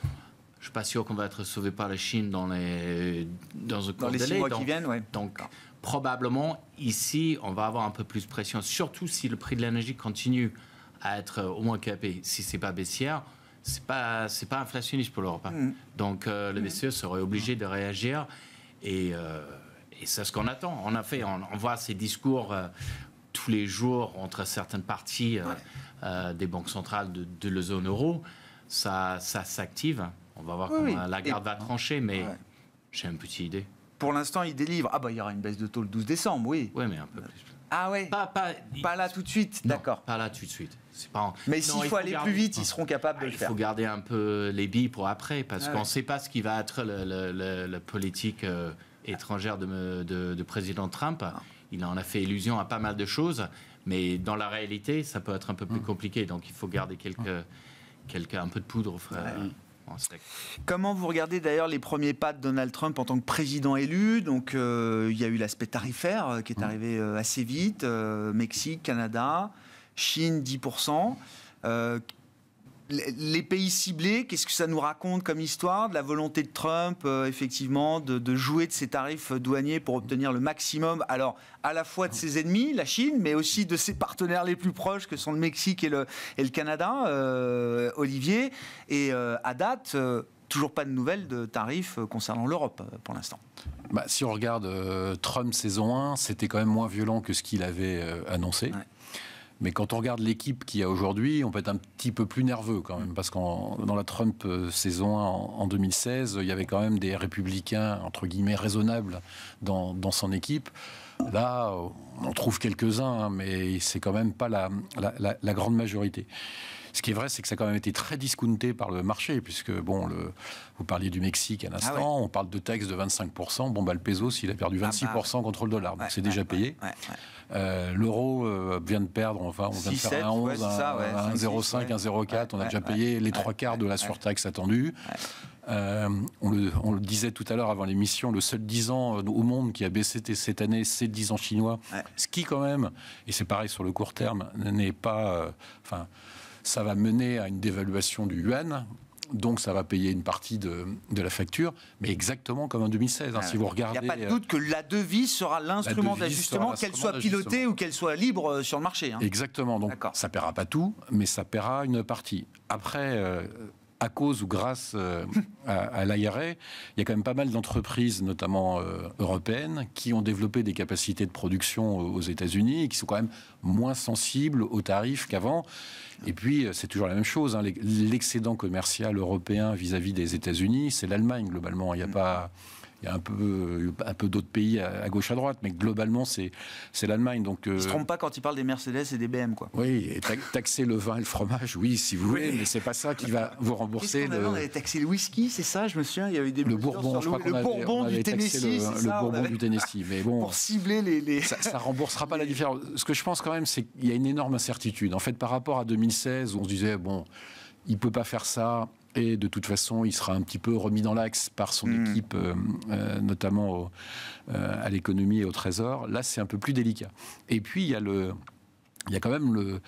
Je ne suis pas sûr qu'on va être sauvé par la Chine dans les, dans le dans les six mois qui viennent. Donc, probablement, ici, on va avoir un peu plus de pression, surtout si le prix de l'énergie continue à être au moins capé, si ce n'est pas baissière c'est pas c'est pas inflationniste pour l'Europe. Mm. Donc euh, le mm. BCE serait obligé de réagir euh, et, c'est ce qu'on attend. On a on, on voit ces discours euh, tous les jours entre certaines parties des banques centrales de, la zone euro. Ça, ça s'active. On va voir comment la garde va trancher, mais j'ai une petite idée. Pour l'instant, il délivre. Ah bah il y aura une baisse de taux le 12 décembre, oui. Oui, mais un peu plus. Ah ouais. Pas, pas, pas là tout de suite, d'accord. Pas là tout de suite. Mais s'il faut, aller plus vite, ils seront ah, capables de le faire. Il faut garder un peu les billes pour après, parce ah qu'on ne sait pas ce qui va être la politique euh, étrangère de, président Trump. Ah. Il en a fait illusion à pas mal de choses, mais dans la réalité, ça peut être un peu plus compliqué. Donc il faut garder quelques, quelques un peu de poudre. Frère. Euh, Comment vous regardez d'ailleurs les premiers pas de Donald Trump en tant que président élu Donc euh, il y a eu l'aspect tarifaire qui est mmh. arrivé assez vite, Mexique, Canada. Chine 10%. Euh, les pays ciblés, qu'est-ce que ça nous raconte comme histoire de la volonté de Trump, euh, effectivement, de, jouer de ses tarifs douaniers pour obtenir le maximum, alors à la fois de ses ennemis, la Chine, mais aussi de ses partenaires les plus proches, que sont le Mexique et le, Canada, euh, Olivier. Et à date, toujours pas de nouvelles de tarifs concernant l'Europe pour l'instant. Bah, si on regarde Trump saison 1, c'était quand même moins violent que ce qu'il avait annoncé. Mais quand on regarde l'équipe qu'il y a aujourd'hui, on peut être un petit peu plus nerveux quand même, parce que dans la Trump euh, saison 1 en, 2016, il y avait quand même des républicains, entre guillemets, raisonnables dans, dans son équipe. Là, euh, on trouve quelques-uns, hein, mais c'est quand même pas la, la, grande majorité. Ce qui est vrai, c'est que ça a quand même été très discounté par le marché, puisque, bon, le, vous parliez du Mexique à l'instant, ah on parle de taxes de 25%. Bon, bah, le peso, s'il a perdu 26% ah bah. contre le dollar, donc c'est déjà payé. Ouais, euh, l'euro euh, vient de perdre, enfin, on vient de faire un 11, un, 0,5, un 0,4. on a déjà payé les trois quarts de la surtaxe attendue. Euh, on, le, disait tout à l'heure avant l'émission, le seul 10 ans au monde qui a baissé cette année, c'est le 10 ans chinois. Ce qui, quand même, et c'est pareil sur le court terme, n'est pas. Enfin, ça va mener à une dévaluation du yuan donc ça va payer une partie de, la facture, mais exactement comme en 2016. Hein. Ah si vous regardez, il n'y a pas de euh, doute que la devise sera l'instrument d'ajustement, qu'elle soit pilotée ou qu'elle soit libre euh, sur le marché. Hein. Exactement. Donc ça paiera pas tout, mais ça paiera une partie. Après, euh, à cause ou grâce euh, à, à l'IRA, il y a quand même pas mal d'entreprises, notamment euh, européennes, qui ont développé des capacités de production euh, aux États-Unis et qui sont quand même moins sensibles aux tarifs qu'avant. Et puis, c'est toujours la même chose. Hein. L'excédent commercial européen vis-à-vis -vis des États-Unis, c'est l'Allemagne, globalement. Il n'y a pas il y a un peu, un peu d'autres pays à, gauche à droite, mais globalement, c'est l'Allemagne. Donc, ne se euh, trompe pas quand il parle des Mercedes et des BM, quoi. Oui, et taxer le vin et le fromage, oui, si vous voulez, mais mais c'est pas ça qui va vous rembourser. On, le... avait taxé le whisky, c'est ça, je me souviens, il y avait des. Le Bourbon, du Tennessee. Le, ça, Bourbon du Tennessee, mais bon. Pour cibler les. Ça, ne remboursera pas la différence. Ce que je pense quand même, c'est qu'il y a une énorme incertitude. En fait, par rapport à 2016, on se disait, bon, il peut pas faire ça et de toute façon, il sera un petit peu remis dans l'axe par son hmm. équipe, euh, euh, notamment euh, à l'économie et au trésor. Là, c'est un peu plus délicat. Et puis, il y a, le, il y a quand même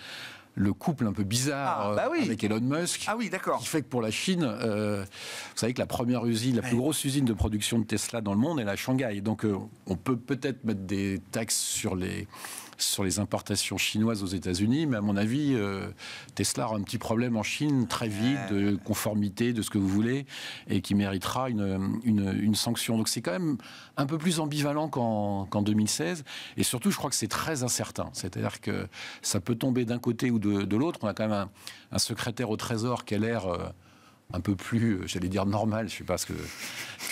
le couple un peu bizarre ah, bah avec Elon Musk. Ah oui, d'accord. Qui fait que pour la Chine, vous savez que la première usine, la plus grosse usine de production de Tesla dans le monde, est à Shanghai. Donc on peut peut-être mettre des taxes sur les sur les importations chinoises aux États-Unis. Mais à mon avis, euh, Tesla aura un petit problème en Chine très vite de conformité, de ce que vous voulez, et qui méritera une, sanction. Donc c'est quand même un peu plus ambivalent qu'en 2016. Et surtout, je crois que c'est très incertain. C'est-à-dire que ça peut tomber d'un côté ou de, l'autre. On a quand même un secrétaire au Trésor qui a l'air euh, un peu plus, euh, j'allais dire normal, je ne sais pas ce que,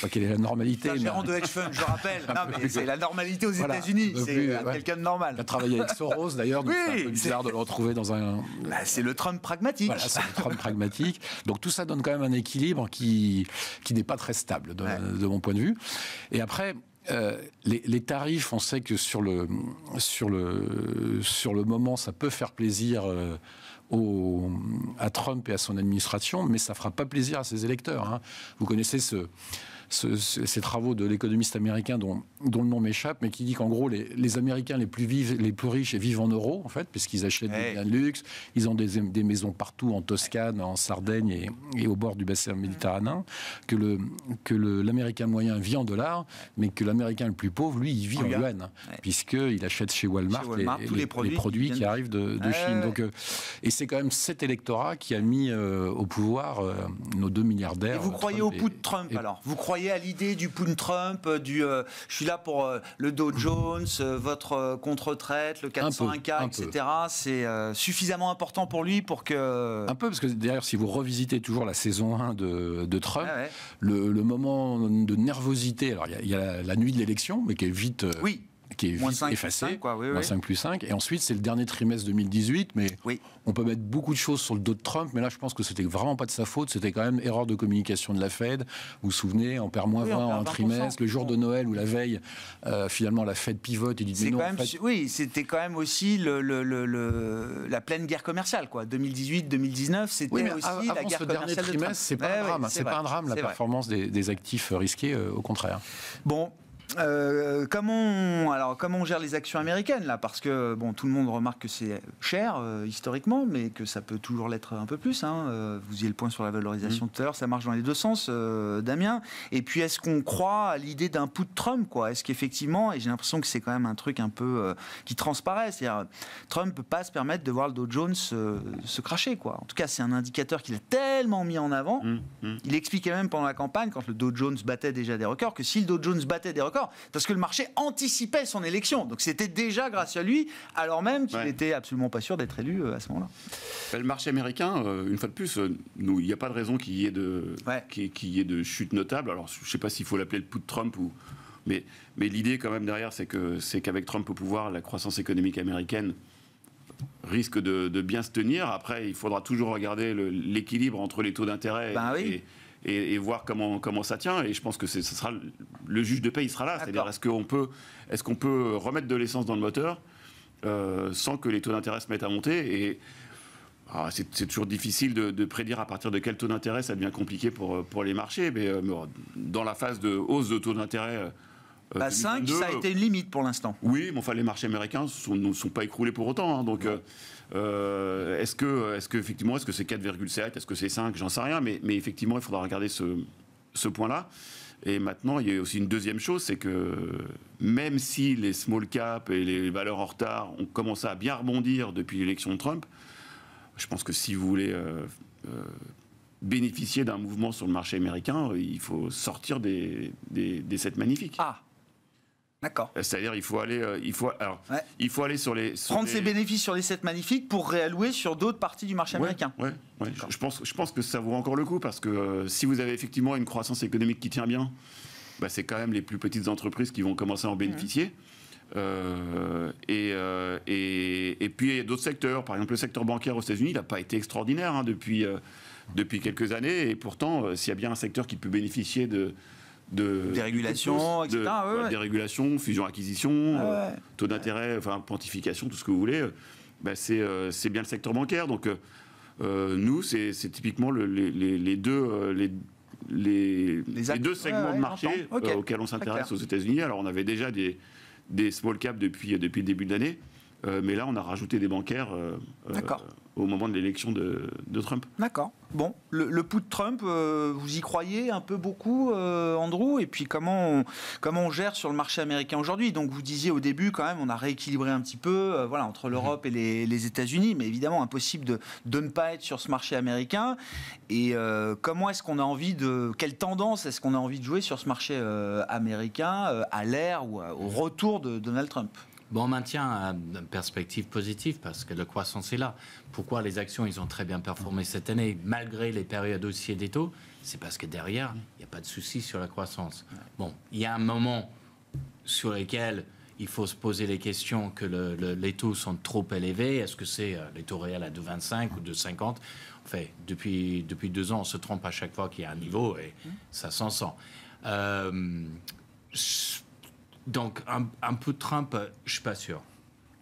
pas quelle est la normalité. C'est gérant de hedge fund, je rappelle. non, mais c'est la normalité aux États-Unis. C'est euh, quelqu'un de normal. Il a travaillé avec Soros d'ailleurs, c'est un peu bizarre de le retrouver dans un. Bah, c'est le Trump pragmatique. Voilà, c'est le Trump pragmatique. Donc tout ça donne quand même un équilibre qui, qui n'est pas très stable de, mon point de vue. Et après, euh, les, tarifs, on sait que sur le, sur, le, sur le moment, ça peut faire plaisir à Trump et à son administration, mais ça ne fera pas plaisir à ses électeurs. Hein. Vous connaissez ce, ces travaux de l'économiste américain dont, dont le nom m'échappe, mais qui dit qu'en gros, les, les, Américains les plus, riches vivent en euros, en fait, puisqu'ils achètent des biens de luxe, ils ont des, des, maisons partout en Toscane, en Sardaigne et, et au bord du bassin méditerranéen, que l'Américain le, que le, moyen vit en dollars, mais que l'Américain le plus pauvre, lui, il vit en, yuan, hein, puisqu'il achète chez Walmart, les, les, produits, qui, arrivent de, de Chine. Donc, euh, et c'est quand même cet électorat qui a mis euh, au pouvoir euh, nos deux milliardaires. Et vous croyez au coup de Trump, alors Vous croyez à l'idée du pound Trump, euh, du euh, je suis là pour euh, le Dow Jones, votre contre traite le 401K, etc. C'est suffisamment important pour lui pour que. Un peu, parce que derrière, si vous revisitez toujours la saison 1 de, de Trump, ah le, moment de nervosité, alors il y, a la nuit de l'élection, mais qui est vite. oui qui est moins 5 effacé, 5, plus 5. Et ensuite, c'est le dernier trimestre 2018, mais on peut mettre beaucoup de choses sur le dos de Trump, mais là, je pense que c'était vraiment pas de sa faute, c'était quand même erreur de communication de la Fed. Vous vous souvenez, on perd moins 20 en un trimestre, le jour de Noël ou la veille, euh, finalement, la Fed pivote et dit mais non. Quand même, Oui, c'était quand même aussi le, la pleine guerre commerciale, quoi. 2018-2019, c'était aussi la guerre ce dernier Trimestre, de c'est pas, un eh drame, hein. c'est pas un drame la performance des, actifs risqués, euh, au contraire. Bon, euh, comment, on, alors, comment on gère les actions américaines là Parce que bon, tout le monde remarque que c'est cher euh, historiquement, mais que ça peut toujours l'être un peu plus. Hein. Euh, vous y avez le point sur la valorisation de mmh. tout l'heure, ça marche dans les deux sens, Damien. Et puis est-ce qu'on croit à l'idée d'un put Trump quoi Est-ce qu'effectivement, et j'ai l'impression que c'est quand même un truc un peu qui transparaît, c'est-à-dire Trump peut pas se permettre de voir le Dow Jones se cracher quoi. En tout cas, c'est un indicateur qu'il a tellement mis en avant. Mmh, mmh. Il expliquait même pendant la campagne, quand le Dow Jones battait déjà des records, que si le Dow Jones battait des records parce que le marché anticipait son élection. Donc c'était déjà grâce à lui, alors même qu'il n'était absolument pas sûr d'être élu euh, à ce moment-là. Bah, le marché américain, euh, une fois de plus, euh, il n'y a pas de raison qu'il y, ait de, de chute notable. Alors je ne sais pas s'il faut l'appeler le de Trump ou, mais, mais l'idée, quand même, derrière, c'est qu'avec Trump au pouvoir, la croissance économique américaine risque de, bien se tenir. Après, il faudra toujours regarder l'équilibre entre les taux d'intérêt ben et, et, voir comment, comment ça tient. Et je pense que ce sera le juge de paix, il sera là. C'est-à-dire, est-ce qu'on peut, est qu'on peut remettre de l'essence dans le moteur euh, sans que les taux d'intérêt se mettent à monter et, ah, c'est toujours difficile de, prédire à partir de quel taux d'intérêt ça devient compliqué pour, pour les marchés, mais euh, dans la phase de hausse de taux d'intérêt. Euh, 5, bah, ça a été une limite pour l'instant. Oui, mais enfin, les marchés américains ne sont, sont, pas écroulés pour autant. Hein, donc. Euh, euh, est-ce que, est-ce que effectivement, est-ce que c'est 4,7, est-ce que c'est 5, j'en sais rien, mais, effectivement, il faudra regarder ce, point-là. Et maintenant, il y a aussi une deuxième chose, c'est que même si les small caps et les valeurs en retard ont commencé à bien rebondir depuis l'élection de Trump, je pense que si vous voulez euh, euh, bénéficier d'un mouvement sur le marché américain, il faut sortir des, des, magnifiques. Ah, D'accord. Euh, c'est-à-dire il faut aller, euh, il faut, il faut aller sur les prendre ses bénéfices sur les 7 magnifiques pour réallouer sur d'autres parties du marché américain. Ouais, je pense, je pense que ça vaut encore le coup parce que euh, si vous avez effectivement une croissance économique qui tient bien, bah, c'est quand même les plus petites entreprises qui vont commencer à en mmh. bénéficier. et, et, puis il y a d'autres secteurs. Par exemple, le secteur bancaire aux États-Unis, il n'a pas été extraordinaire hein, depuis, depuis quelques années. Et pourtant, s'il y a bien un secteur qui peut bénéficier de, de dérégulation, fusion-acquisition, euh, taux d'intérêt, enfin pontification, tout ce que vous voulez. Euh, bah, euh, c'est bien le secteur bancaire. Donc nous, c'est typiquement les, deux les, les, deux segments de marché auxquels on s'intéresse aux États-Unis. Alors on avait déjà des, des small caps depuis depuis le début de l'année. Euh, mais là, on a rajouté des bancaires euh, euh, au moment de l'élection de, Trump. D'accord. Bon, le, le pouls de Trump, vous y croyez un peu beaucoup, Andrew Et puis, comment on, comment on gère sur le marché américain aujourd'hui Donc, vous disiez au début, quand même, on a rééquilibré un petit peu voilà, entre mhm. l'Europe et les, États-Unis, mais évidemment, impossible de, de, ne pas être sur ce marché américain. Et comment est-ce qu'on a envie de. Quelle tendance est-ce qu'on a envie de jouer sur ce marché américain à l'ère ou au mhm. retour de Donald Trump Bon, on maintient euh, une perspective positive parce que la croissance est là. Pourquoi les actions, ils ont très bien performé cette année, malgré les périodes haussières des taux C'est parce que derrière, il n'y a pas de souci sur la croissance. Bon, il y a un moment sur lequel il faut se poser les questions que les taux sont trop élevés. Est-ce que c'est euh, les taux réels à 2,25 ou 2,50 fait, depuis, depuis deux ans, on se trompe à chaque fois qu'il y a un niveau et ça s'en sent. Euh, donc, un, un, peu Trump, euh, je suis pas sûr.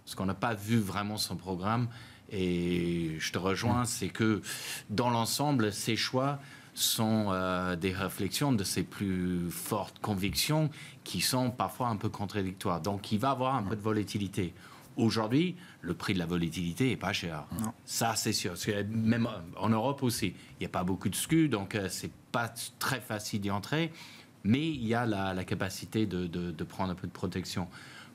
Parce qu'on n'a pas vu vraiment son programme. Et je te rejoins, mm. c'est que dans l'ensemble, ses choix sont euh, des réflexions de ses plus fortes convictions qui sont parfois un peu contradictoires. Donc, il va avoir un peu de mm. volatilité. Aujourd'hui, le prix de la volatilité est pas cher. Mm. Ça, c'est sûr. même euh, en Europe aussi, il n'y a pas beaucoup de SCU, donc c'est pas très facile d'y entrer mais il y a la, capacité de, de, prendre un peu de protection.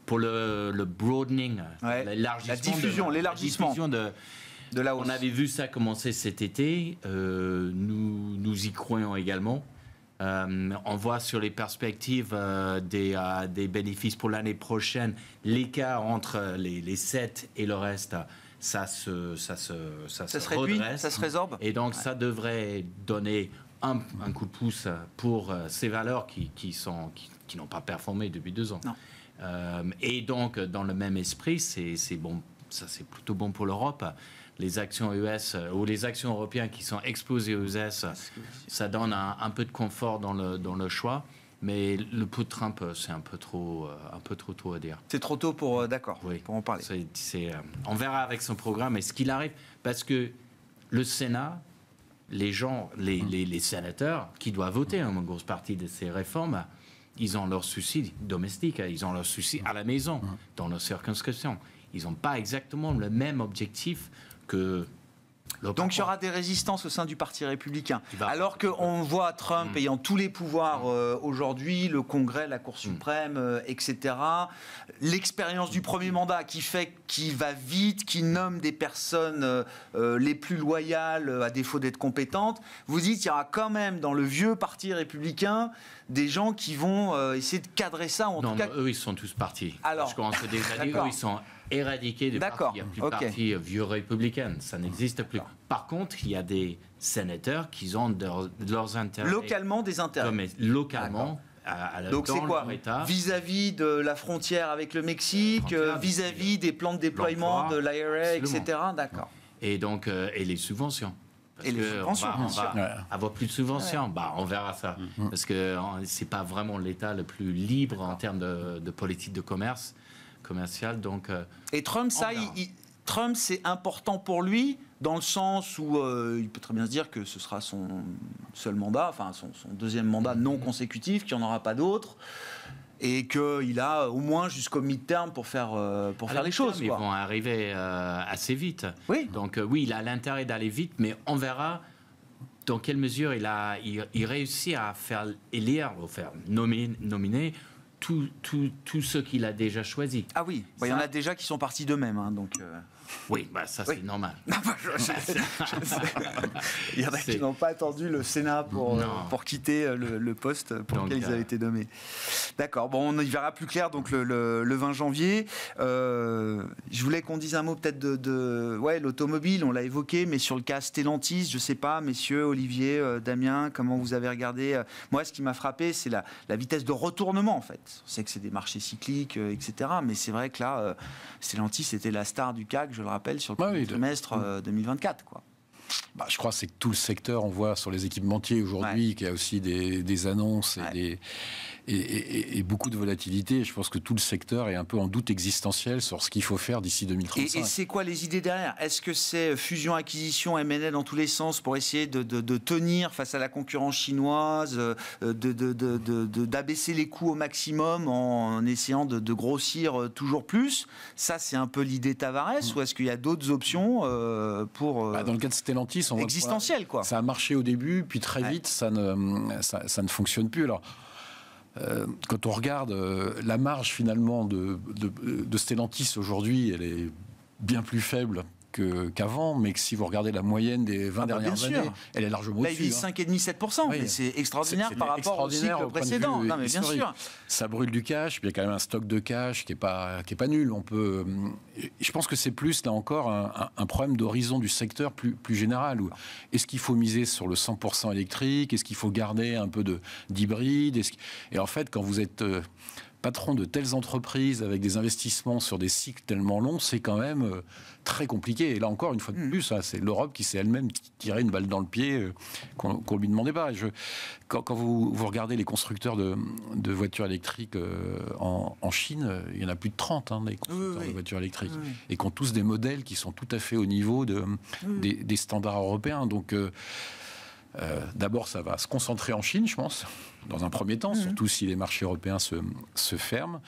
Pour le, broadening, l'élargissement. La diffusion, l'élargissement. de, de la hausse. On avait vu ça commencer cet été. Euh, nous, nous y croyons également. Euh, on voit sur les perspectives euh, des, des, bénéfices pour l'année prochaine, l'écart entre les, les 7 et le reste ça se, ça se, ça, se, réduit, ça se résorbe. Et donc, ça devrait donner un, coup de pouce pour euh, ces valeurs qui, qui sont, qui, n'ont pas performé depuis deux ans. Euh, et donc, dans le même esprit, c'est bon, ça c'est plutôt bon pour l'Europe. Les actions US e euh, ou les actions européennes qui sont exposées aux e US, ça donne un, peu de confort dans le, dans le choix. Mais le pot de Trump, c'est un peu trop, un peu trop tôt à dire. C'est trop tôt pour, d'accord, oui. pour en parler. c'est on verra avec son programme et ce qu'il arrive, parce que le Sénat les gens, mmh. les, sénateurs qui doivent voter hein, une grosse partie de ces réformes, ils ont leurs soucis domestiques, hein, ils ont leurs soucis mmh. à la maison, mmh. dans leurs circonscriptions. Ils n'ont pas exactement le même objectif que donc, il y aura des résistances au sein du Parti républicain. Alors qu'on voit Trump mm. ayant tous les pouvoirs mm. euh, aujourd'hui, le Congrès, la Cour mm. suprême, euh, etc. L'expérience du premier mandat qui fait qu'il va vite, qui nomme des personnes euh, les plus loyales à défaut d'être compétentes. Vous dites, qu'il y aura quand même dans le vieux Parti républicain des gens qui vont essayer de cadrer ça. en non, tout cas... eux, ils sont tous partis. Alors, je ils sont éradiqué du parti. Il n'y a plus parti euh, vieux républicain. Ça n'existe plus. Par contre, il y a des sénateurs qui ont leurs intérêts. Localement, des intérêts. mais localement. À, à, Donc c'est quoi Vis-à-vis de la frontière avec le Mexique, vis-à-vis des plans de déploiement de l'IRA, etc. D'accord. Et donc, euh, et les subventions. et les subventions, bien sûr. avoir plus de subventions, bah, on verra ça. Mm-hmm. Parce que c'est pas vraiment l'État le plus libre en termes de, de politique de commerce commercial. Donc, euh, Et Trump, ça, Trump, c'est important pour lui dans le sens où euh, il peut très bien se dire que ce sera son seul mandat, enfin son, deuxième mandat non mhm. consécutif, qu'il n'y en aura pas d'autres, Et qu'il a au moins jusqu'au mid-term pour faire, euh, pour faire les choses. Ils vont arriver assez vite. Oui. Donc, oui, il a l'intérêt d'aller vite, mais on verra dans quelle mesure il, a, il, réussit à faire élire, ou faire nommer, nominer tout, tout, ce qu'il a déjà choisi. Ah oui, bah, il y en a déjà qui sont partis d'eux-mêmes. Hein, donc. Euh, oui, bah ça c'est normal. Ah, bah, Il y en a qui n'ont pas attendu le Sénat pour, euh, pour quitter euh, le, poste pour lequel ils euh, avaient été nommés. D'accord, bon, on y verra plus clair donc le, 20 janvier. je voulais qu'on dise un mot peut-être de, de ouais, l'automobile, on l'a évoqué, mais sur le cas Stellantis, je sais pas, messieurs, Olivier, Damien, comment vous avez regardé Moi, ce qui m'a frappé, c'est la, vitesse de retournement en fait. On sait que c'est des marchés cycliques, etc. Mais c'est vrai que là, Stellantis était la star du CAC, je le rappelle, sur le semestre bah 2024. Euh, mm. Quoi. Bah, je crois que c'est que tout le secteur, on voit sur les équipementiers aujourd'hui qui qu'il y a aussi des, annonces et des, et, beaucoup de volatilité. Je pense que tout le secteur est un peu en doute existentiel sur ce qu'il faut faire d'ici 2035. Et, c'est quoi les idées derrière Est-ce que c'est fusion, acquisition, M&A dans tous les sens pour essayer de, tenir face à la concurrence chinoise, euh, d'abaisser les coûts au maximum en essayant de, grossir euh, toujours plus Ça, c'est un peu l'idée Tavares mm. ou est-ce qu'il y a d'autres options euh, pour... Bah, dans le cas de Stellantis, on existentiel, quoi. Ça a marché au début, puis très vite, ça ne, ça, ça ne fonctionne plus. Alors, euh, quand on regarde euh, la marge finalement de Stellantis aujourd'hui, elle est bien plus faible qu'avant, mais que si vous regardez la moyenne des 20 ah bah, dernières années, elle est largement bah, au-dessus. Là, 5,5-7%, hein. mais c'est extraordinaire par rapport au cycle précédent. bien sûr. Ça brûle du cash, puis il y a quand même un stock de cash qui n'est pas, qui est pas nul. On peut, je pense que c'est plus, là encore, un, problème d'horizon du secteur plus, plus général. Est-ce qu'il faut miser sur le 100% électrique Est-ce qu'il faut garder un peu d'hybride Et en fait, quand vous êtes euh, patron de telles entreprises avec des investissements sur des cycles tellement longs, c'est quand même euh, très compliqué. Et là encore, une fois de mm. plus, hein, c'est l'Europe qui s'est elle-même tirée une balle dans le pied euh, qu'on ne lui demandait pas. je, quand, vous, regardez les constructeurs de, voitures électriques euh, en, Chine, il y en a plus de 30 hein, des constructeurs de voitures électriques. Et qui ont tous des modèles qui sont tout à fait au niveau de, mm. des, standards européens. Donc, euh, d'abord, ça va se concentrer en Chine, je pense, dans un premier temps, mhm. surtout si les marchés européens se, ferment.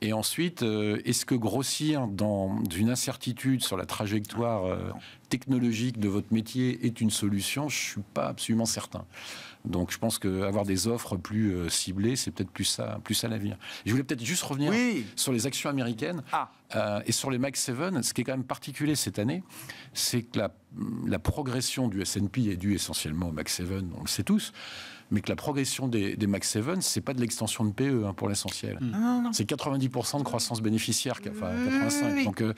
Et ensuite, euh, est-ce que grossir dans une incertitude sur la trajectoire euh, technologique de votre métier est une solution Je ne suis pas absolument certain. Donc je pense qu'avoir des offres plus euh, ciblées, c'est peut-être plus ça, plus l'avenir. Je voulais peut-être juste revenir sur les actions américaines ah. euh, et sur les Max 7. Ce qui est quand même particulier cette année, c'est que la, progression du S&P est due essentiellement au Max 7, on le sait tous, mais que la progression des, Max 7, c'est pas de l'extension de PE hein, pour l'essentiel. Mm. Ah, c'est 90% de croissance bénéficiaire, enfin 85. Donc euh,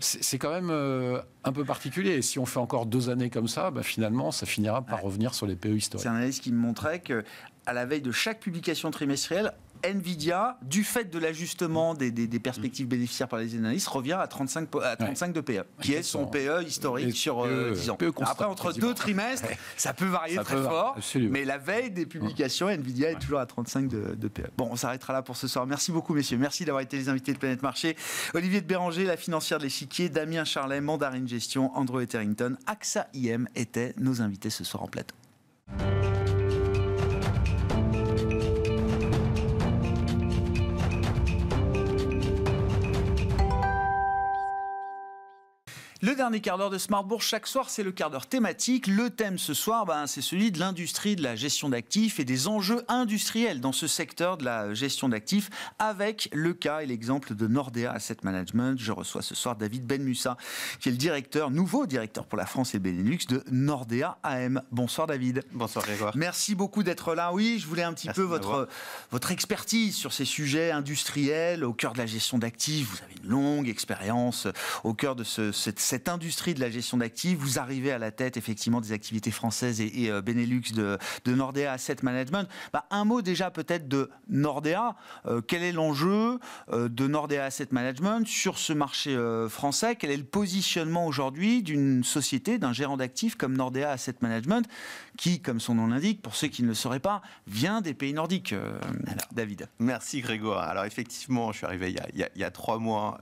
c'est quand même euh, un peu particulier. Et si on fait encore deux années comme ça, bah, finalement, ça finira par revenir sur les PE historiques. C'est un analyse qui me montrait que à la veille de chaque publication trimestrielle, Nvidia, du fait de l'ajustement des, perspectives bénéficiaires par les analystes, revient à 35, à 35 de PE, qui est son PE historique e, sur 10 euh, ans. E Après, entre deux trimestres, ça peut varier très fort, mais la veille des publications, Nvidia est toujours à 35 de, PE. E. Bon, on s'arrêtera là pour ce soir. Merci beaucoup, messieurs. Merci d'avoir été les invités de Planète Marché. Olivier de Béranger, la financière de l'échiquier, Damien Charlet, Mandarin Gestion, Andrew Etherington, AXA IM étaient nos invités ce soir en plateau. Le dernier quart d'heure de Smartbourg, chaque soir, c'est le quart d'heure thématique. Le thème ce soir, ben, c'est celui de l'industrie de la gestion d'actifs et des enjeux industriels dans ce secteur de la gestion d'actifs, avec le cas et l'exemple de Nordea Asset Management. Je reçois ce soir David Benmussa, qui est le directeur, nouveau directeur pour la France et le Benelux de Nordea AM. Bonsoir David. Bonsoir Grégoire. Merci beaucoup d'être là. Oui, je voulais un petit peu votre, votre expertise sur ces sujets industriels au cœur de la gestion d'actifs. Vous avez une longue expérience au cœur de ce, cette cette industrie de la gestion d'actifs. Vous arrivez à la tête effectivement des activités françaises et, euh, Benelux de, Nordea Asset Management. Bah, un mot déjà peut-être de Nordea. Euh, quel est l'enjeu euh, de Nordea Asset Management sur ce marché français Quel est le positionnement aujourd'hui d'une société, d'un gérant d'actifs comme Nordea Asset Management, qui, comme son nom l'indique, pour ceux qui ne le sauraient pas, vient des pays nordiques David. Merci Grégoire. Alors effectivement, je suis arrivé il y a, trois mois.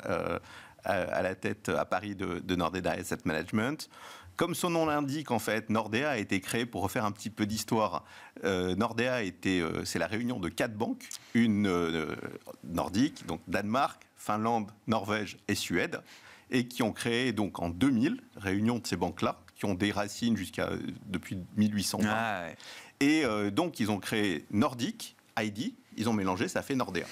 Euh, à la tête euh, à Paris de, de Nordea Asset Management. Comme son nom l'indique, en fait, Nordea a été créé pour refaire un petit peu d'histoire. Euh, Nordea euh, c'est la réunion de quatre banques, une nordique, donc Danemark, Finlande, Norvège et Suède, et qui ont créé donc en 2000 réunion de ces banques-là, qui ont des racines jusqu'à depuis 1820. Ah, et donc ils ont créé Nordic, ID, ils ont mélangé, ça fait Nordea.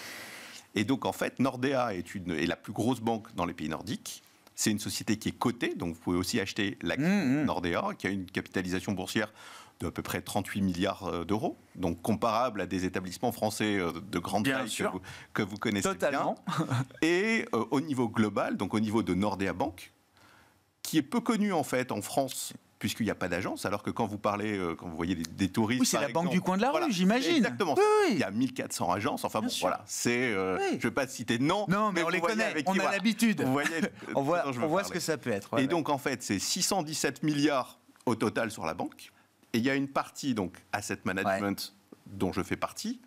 Et donc, en fait, Nordea est, une, la plus grosse banque dans les pays nordiques. C'est une société qui est cotée, donc vous pouvez aussi acheter la mm, mm. Nordea, qui a une capitalisation boursière de à peu près 38 milliards euh, d'euros, donc comparable à des établissements français euh, de grande taille Que, vous, connaissez Totalement. Et euh, au niveau global, donc au niveau de Nordea Bank, qui est peu connu en fait en France puisqu'il n'y a pas d'agence, alors que quand vous parlez, euh, quand vous voyez des, touristes. Oui, c'est la banque du coin de la rue, j'imagine. Exactement. Il y a 1400 agences. Enfin bon, voilà, c'est. Euh, je ne vais pas citer de nom. Non, mais, on les connaît, on a l'habitude. on voit, on voit ce que ça peut être. et donc, en fait, c'est 617 milliards au total sur la banque. Et il y a une partie, donc, asset management, dont je fais partie,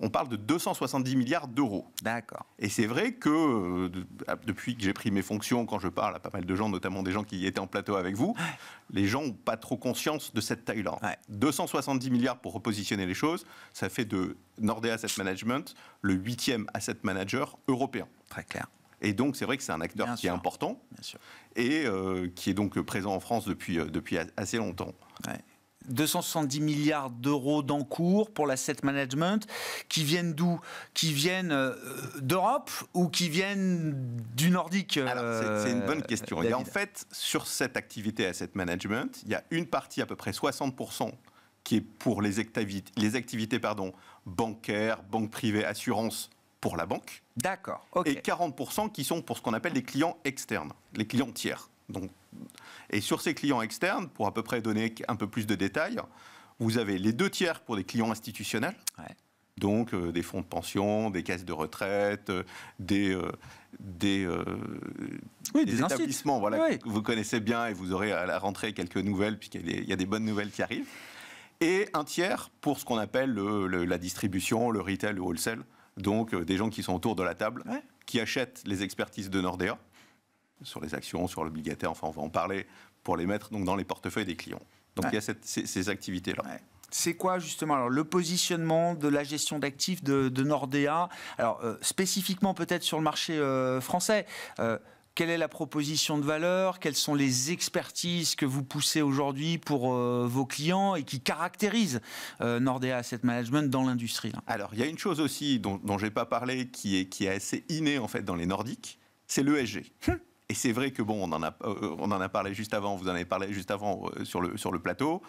on parle de 270 milliards d'euros. D'accord. Et c'est vrai que euh, ah, depuis que j'ai pris mes fonctions, quand je parle à pas mal de gens, notamment des gens qui étaient en plateau avec vous, les gens n'ont pas trop conscience de cette taille-là. 270 milliards pour repositionner les choses, ça fait de Nordea Asset Management le huitième asset manager européen. Très clair. Et donc, c'est vrai que c'est un acteur qui est important et euh, qui est donc présent en France depuis, euh, assez longtemps. 270 milliards d'euros d'encours pour l'asset management qui viennent d'où Qui viennent euh, d'Europe ou qui viennent du Nordique euh, C'est une bonne question. Il en fait, sur cette activité asset management, il y a une partie à peu près 60% qui est pour les activités, les activités pardon, bancaires, banques privées, assurances pour la banque. D'accord. Et 40% qui sont pour ce qu'on appelle les clients externes, les clients tiers. Donc, et sur ces clients externes, pour à peu près donner un peu plus de détails, vous avez les deux tiers pour des clients institutionnels. Donc euh, des fonds de pension, des caisses de retraite, euh, des, euh, établissements voilà, que vous connaissez bien et vous aurez à la rentrée quelques nouvelles puisqu'il y, a des bonnes nouvelles qui arrivent. Et un tiers pour ce qu'on appelle la distribution, le retail, le wholesale. Donc des gens qui sont autour de la table, qui achètent les expertises de Nordea sur les actions, sur l'obligataire, enfin on va en parler, pour les mettre donc, dans les portefeuilles des clients. Donc il y a ces, activités-là. C'est quoi justement alors, le positionnement de la gestion d'actifs de, de Nordea Alors euh, spécifiquement peut-être sur le marché euh, français euh, quelle est la proposition de valeur Quelles sont les expertises que vous poussez aujourd'hui pour vos clients et qui caractérisent Nordea Asset Management dans l'industrie Alors, il y a une chose aussi dont, dont je n'ai pas parlé qui est, qui est assez innée en fait dans les Nordiques, c'est l'ESG. Hum. Et c'est vrai que, bon, on en, a, euh, on en a parlé juste avant, vous en avez parlé juste avant euh, sur le, sur le plateau.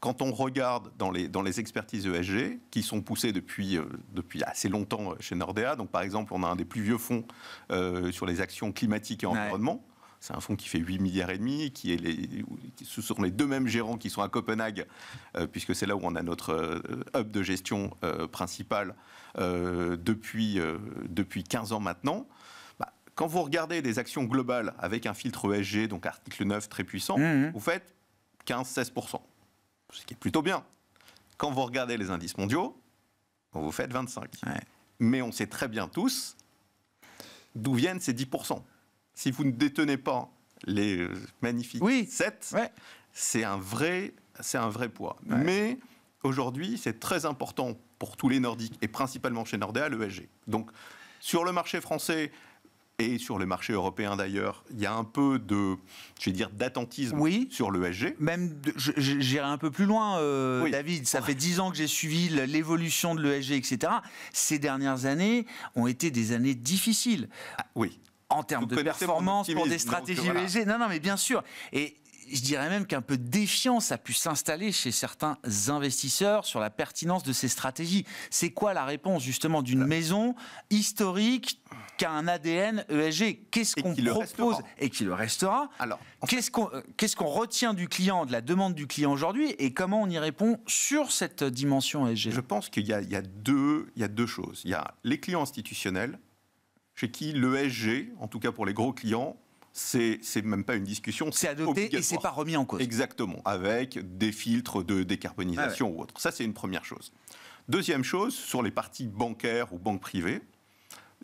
Quand on regarde dans les, dans les expertises ESG, qui sont poussées depuis, euh, depuis assez longtemps chez Nordea, donc par exemple, on a un des plus vieux fonds sur les actions climatiques et environnement. C'est un fonds qui fait 8 milliards et demi, qui est les, ce sont les deux mêmes gérants qui sont à Copenhague, puisque c'est là où on a notre hub de gestion principale depuis, depuis 15 ans maintenant. Quand vous regardez des actions globales avec un filtre ESG, donc article 9 très puissant, mmh, mmh. vous faites 15-16%, ce qui est plutôt bien. Quand vous regardez les indices mondiaux, vous faites 25%. Mais on sait très bien tous d'où viennent ces 10%. Si vous ne détenez pas les euh, magnifiques oui. 7, c'est un, vrai, un vrai poids. Mais aujourd'hui, c'est très important pour tous les Nordiques et principalement chez Nordea, l'ESG. E donc, sur le marché français, et sur le marché européen d'ailleurs, il y a un peu de, je vais dire, d'attentisme oui, sur l'ESG. Même, j'irai un peu plus loin, euh, David. Ça fait dix ans que j'ai suivi l'évolution de l'ESG, etc. Ces dernières années ont été des années difficiles. Ah, oui en termes de performance pour des stratégies ESG. Non, non, mais bien sûr. Et je dirais même qu'un peu de défiance a pu s'installer chez certains investisseurs sur la pertinence de ces stratégies. C'est quoi la réponse justement d'une bah. maison historique e qui a un ADN ESG Qu'est-ce qu'on propose et qui le restera Alors, euh, qu'est-ce qu'on retient du client, de la demande du client aujourd'hui et comment on y répond sur cette dimension ESG Je pense qu'il y a deux choses. Il y a les clients institutionnels chez qui l'ESG, en tout cas pour les gros clients, c'est même pas une discussion. C'est adopté et c'est pas remis en cause. Exactement, avec des filtres de décarbonisation ah ou autre. Ça, c'est une première chose. Deuxième chose, sur les parties bancaires ou banques privées,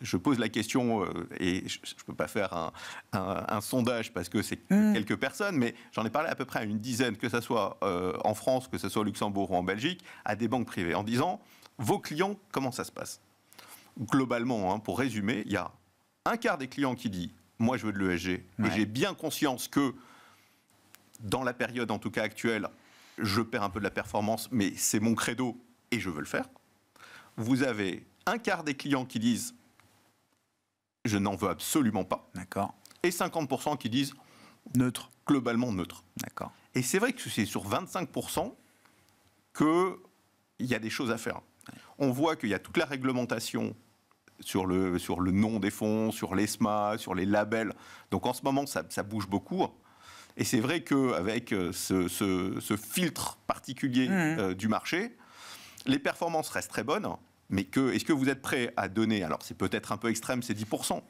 je pose la question, euh, et je ne peux pas faire un, sondage parce que c'est hmm. quelques personnes, mais j'en ai parlé à peu près à une dizaine, que ce soit euh, en France, que ce soit au Luxembourg ou en Belgique, à des banques privées, en disant, vos clients, comment ça se passe Globalement, hein, pour résumer, il y a un quart des clients qui dit, moi je veux de l'ESG. mais Et j'ai bien conscience que, dans la période en tout cas actuelle, je perds un peu de la performance, mais c'est mon credo et je veux le faire. Vous avez un quart des clients qui disent je n'en veux absolument pas. D'accord. Et 50% qui disent neutre. Globalement neutre. D'accord. Et c'est vrai que c'est sur 25% qu'il y a des choses à faire. On voit qu'il y a toute la réglementation sur le, sur le nom des fonds, sur l'ESMA, sur les labels. Donc en ce moment, ça, bouge beaucoup. Et c'est vrai qu'avec euh, ce, ce, filtre particulier mmh. euh, du marché, les performances restent très bonnes, mais que, est-ce que vous êtes prêt à donner, alors c'est peut-être un peu extrême, c'est 10%,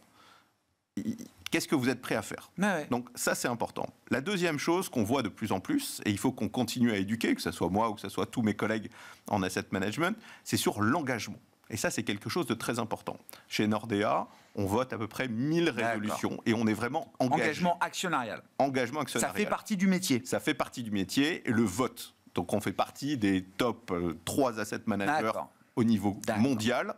qu'est-ce que vous êtes prêt à faire bah Donc ça, c'est important. La deuxième chose qu'on voit de plus en plus, et il faut qu'on continue à éduquer, que ce soit moi ou que ce soit tous mes collègues en asset management, c'est sur l'engagement. Et ça, c'est quelque chose de très important. Chez Nordea, on vote à peu près 1000 résolutions et on est vraiment engagé. Engagement actionnarial. Engagement actionnarial. Ça fait partie du métier. Ça fait partie du métier et le vote. Donc on fait partie des top 3 euh, asset managers au niveau mondial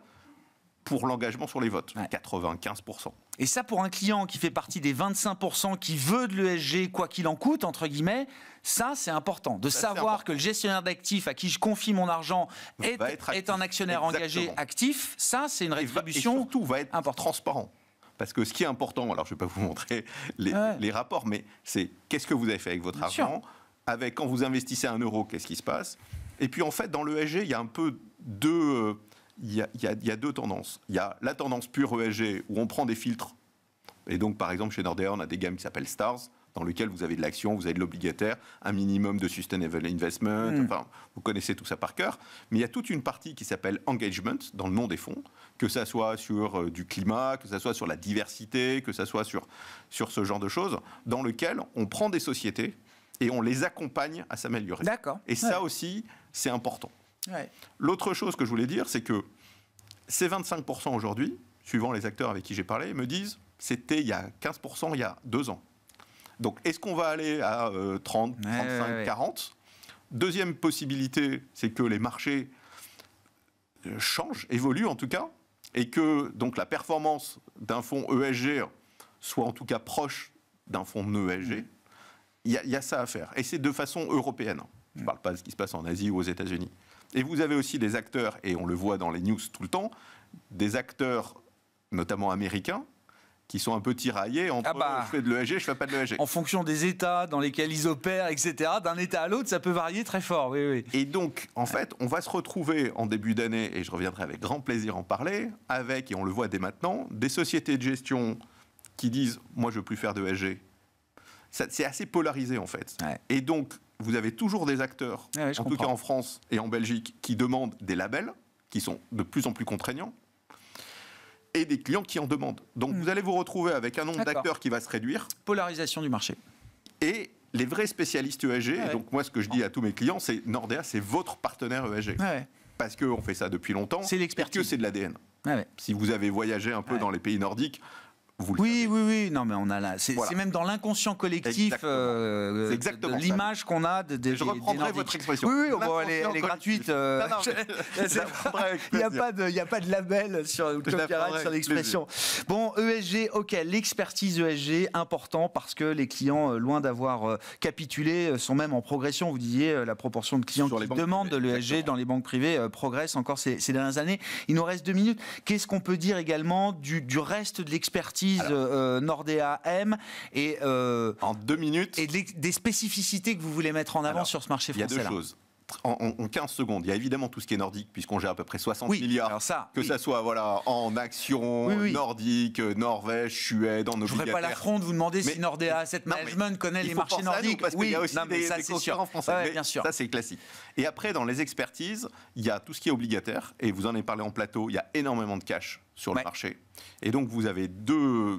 pour l'engagement sur les votes, 95%. Et ça, pour un client qui fait partie des 25% qui veut de l'ESG, quoi qu'il en coûte, entre guillemets, ça, c'est important. De savoir que le gestionnaire d'actifs à qui je confie mon argent est, est un actionnaire engagé actif, ça, c'est une rétribution tout va, être transparent. Parce que ce qui est important, alors je ne vais pas vous montrer les, rapports, mais c'est qu'est-ce que vous avez fait avec votre argent Avec, quand vous investissez un euro, qu'est-ce qui se passe Et puis, en fait, dans l'ESG, il y a un peu deux euh, il y, a, deux tendances. Il y a la tendance pure ESG où on prend des filtres. Et donc, par exemple, chez Nordea, on a des gammes qui s'appellent Stars, dans lesquelles vous avez de l'action, vous avez de l'obligataire, un minimum de sustainable investment. Mm. Enfin, vous connaissez tout ça par cœur. Mais il y a toute une partie qui s'appelle engagement dans le nom des fonds, que ça soit sur euh, du climat, que ça soit sur la diversité, que ça soit sur, sur ce genre de choses, dans lequel on prend des sociétés et on les accompagne à s'améliorer. D'accord. Et ça aussi, c'est important. L'autre chose que je voulais dire, c'est que ces 25% aujourd'hui, suivant les acteurs avec qui j'ai parlé, me disent c'était il y a 15% il y a deux ans. Donc est-ce qu'on va aller à 30, 35, 40 Deuxième possibilité, c'est que les marchés euh, changent, évoluent en tout cas, et que donc la performance d'un fonds ESG soit en tout cas proche d'un fonds ESG. Il y, y, a ça à faire. Et c'est de façon européenne. Je ne parle pas de ce qui se passe en Asie ou aux États-Unis. Et vous avez aussi des acteurs, et on le voit dans les news tout le temps, des acteurs, notamment américains, qui sont un peu tiraillés entre ah bah. je fais de l'ESG, je fais pas de l'ESG. En fonction des États dans lesquels ils opèrent, etc., d'un État à l'autre, ça peut varier très fort. Oui, oui. Et donc, en fait, on va se retrouver en début d'année, et je reviendrai avec grand plaisir en parler, avec, et on le voit dès maintenant, des sociétés de gestion qui disent Moi, je ne veux plus faire d'ESG. E c'est assez polarisé, en fait. Et donc, vous avez toujours des acteurs, ah en tout cas en France et en Belgique, qui demandent des labels, qui sont de plus en plus contraignants, et des clients qui en demandent. Donc hmm. vous allez vous retrouver avec un nombre d'acteurs qui va se réduire. Polarisation du marché. Et les vrais spécialistes ESG, ah donc moi ce que je dis à tous mes clients, c'est Nordea, c'est votre partenaire ESG. Ah Parce qu'on fait ça depuis longtemps. C'est l'expertise. que c'est de l'ADN. Si vous avez voyagé un peu dans les pays nordiques, oui, oui, oui. Non, mais on a là. C'est même dans l'inconscient collectif euh, l'image qu'on a de, Je reprendrai votre expression. Oui, elle, est, gratuite. Euh, il n'y a, pas de, il a pas de label sur l'expression. Bon, ESG, ok, l'expertise ESG, important parce que les clients, euh, loin d'avoir capitulé, sont même en progression. Vous disiez, la proportion de clients qui demandent de l'ESG dans les banques privées progresse encore ces, dernières années. Il nous reste deux minutes. Qu'est-ce qu'on peut dire également du reste de l'expertise euh, euh, Nordea M et euh, en deux minutes et des, spécificités que vous voulez mettre en avant sur ce marché français. Il y a deux choses. En, 15 secondes. Il y a évidemment tout ce qui est nordique, puisqu'on gère à peu près 60 milliards. que ça soit voilà, en action, nordique, Norvège, Suède, en obligataire. Je voudrais pas l'affront de vous demander si Nordea Asset Management connaît les marchés nordiques. parce oui, y a aussi des, ça, français. bien sûr. Ça, c'est classique. Et après, dans les expertises, il y a tout ce qui est obligataire, et vous en avez parlé en plateau, il y a énormément de cash sur le marché. Et donc, vous avez deux,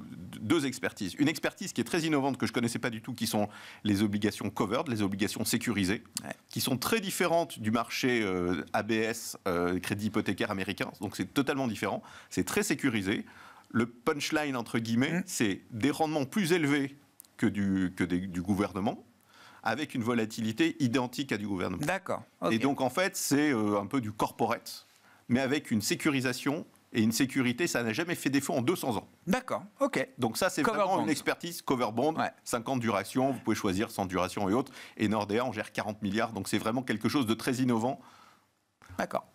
expertises. Une expertise qui est très innovante, que je ne connaissais pas du tout, qui sont les obligations covered, les obligations sécurisées, qui sont très différentes du marché euh, ABS, euh, crédit hypothécaire américain. Donc, c'est totalement différent. C'est très sécurisé. Le punchline, entre guillemets, mmh. c'est des rendements plus élevés que du, que du gouvernement, avec une volatilité identique à du gouvernement. D'accord. Et donc, en fait, c'est euh, un peu du corporate, mais avec une sécurisation et une sécurité, ça n'a jamais fait défaut en 200 ans. D'accord, ok. Donc ça, c'est vraiment une expertise cover bond, 50 durations, vous pouvez choisir 100 durations et autres. Et Nordea, on gère 40 milliards, donc c'est vraiment quelque chose de très innovant. D'accord.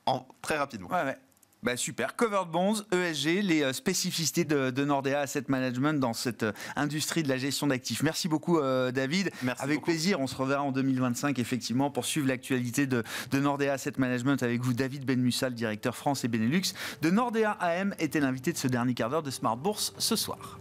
Très rapidement. ouais. Bah, super, Covered Bonds, ESG, les euh, spécificités de, Nordea Asset Management dans cette euh, industrie de la gestion d'actifs. Merci beaucoup euh, David. avec plaisir, on se reverra en 2025 effectivement pour suivre l'actualité de, de, Nordea Asset Management avec vous David Benmussal, directeur France et Benelux de Nordea AM, était l'invité de ce dernier quart d'heure de Smart Bourse ce soir.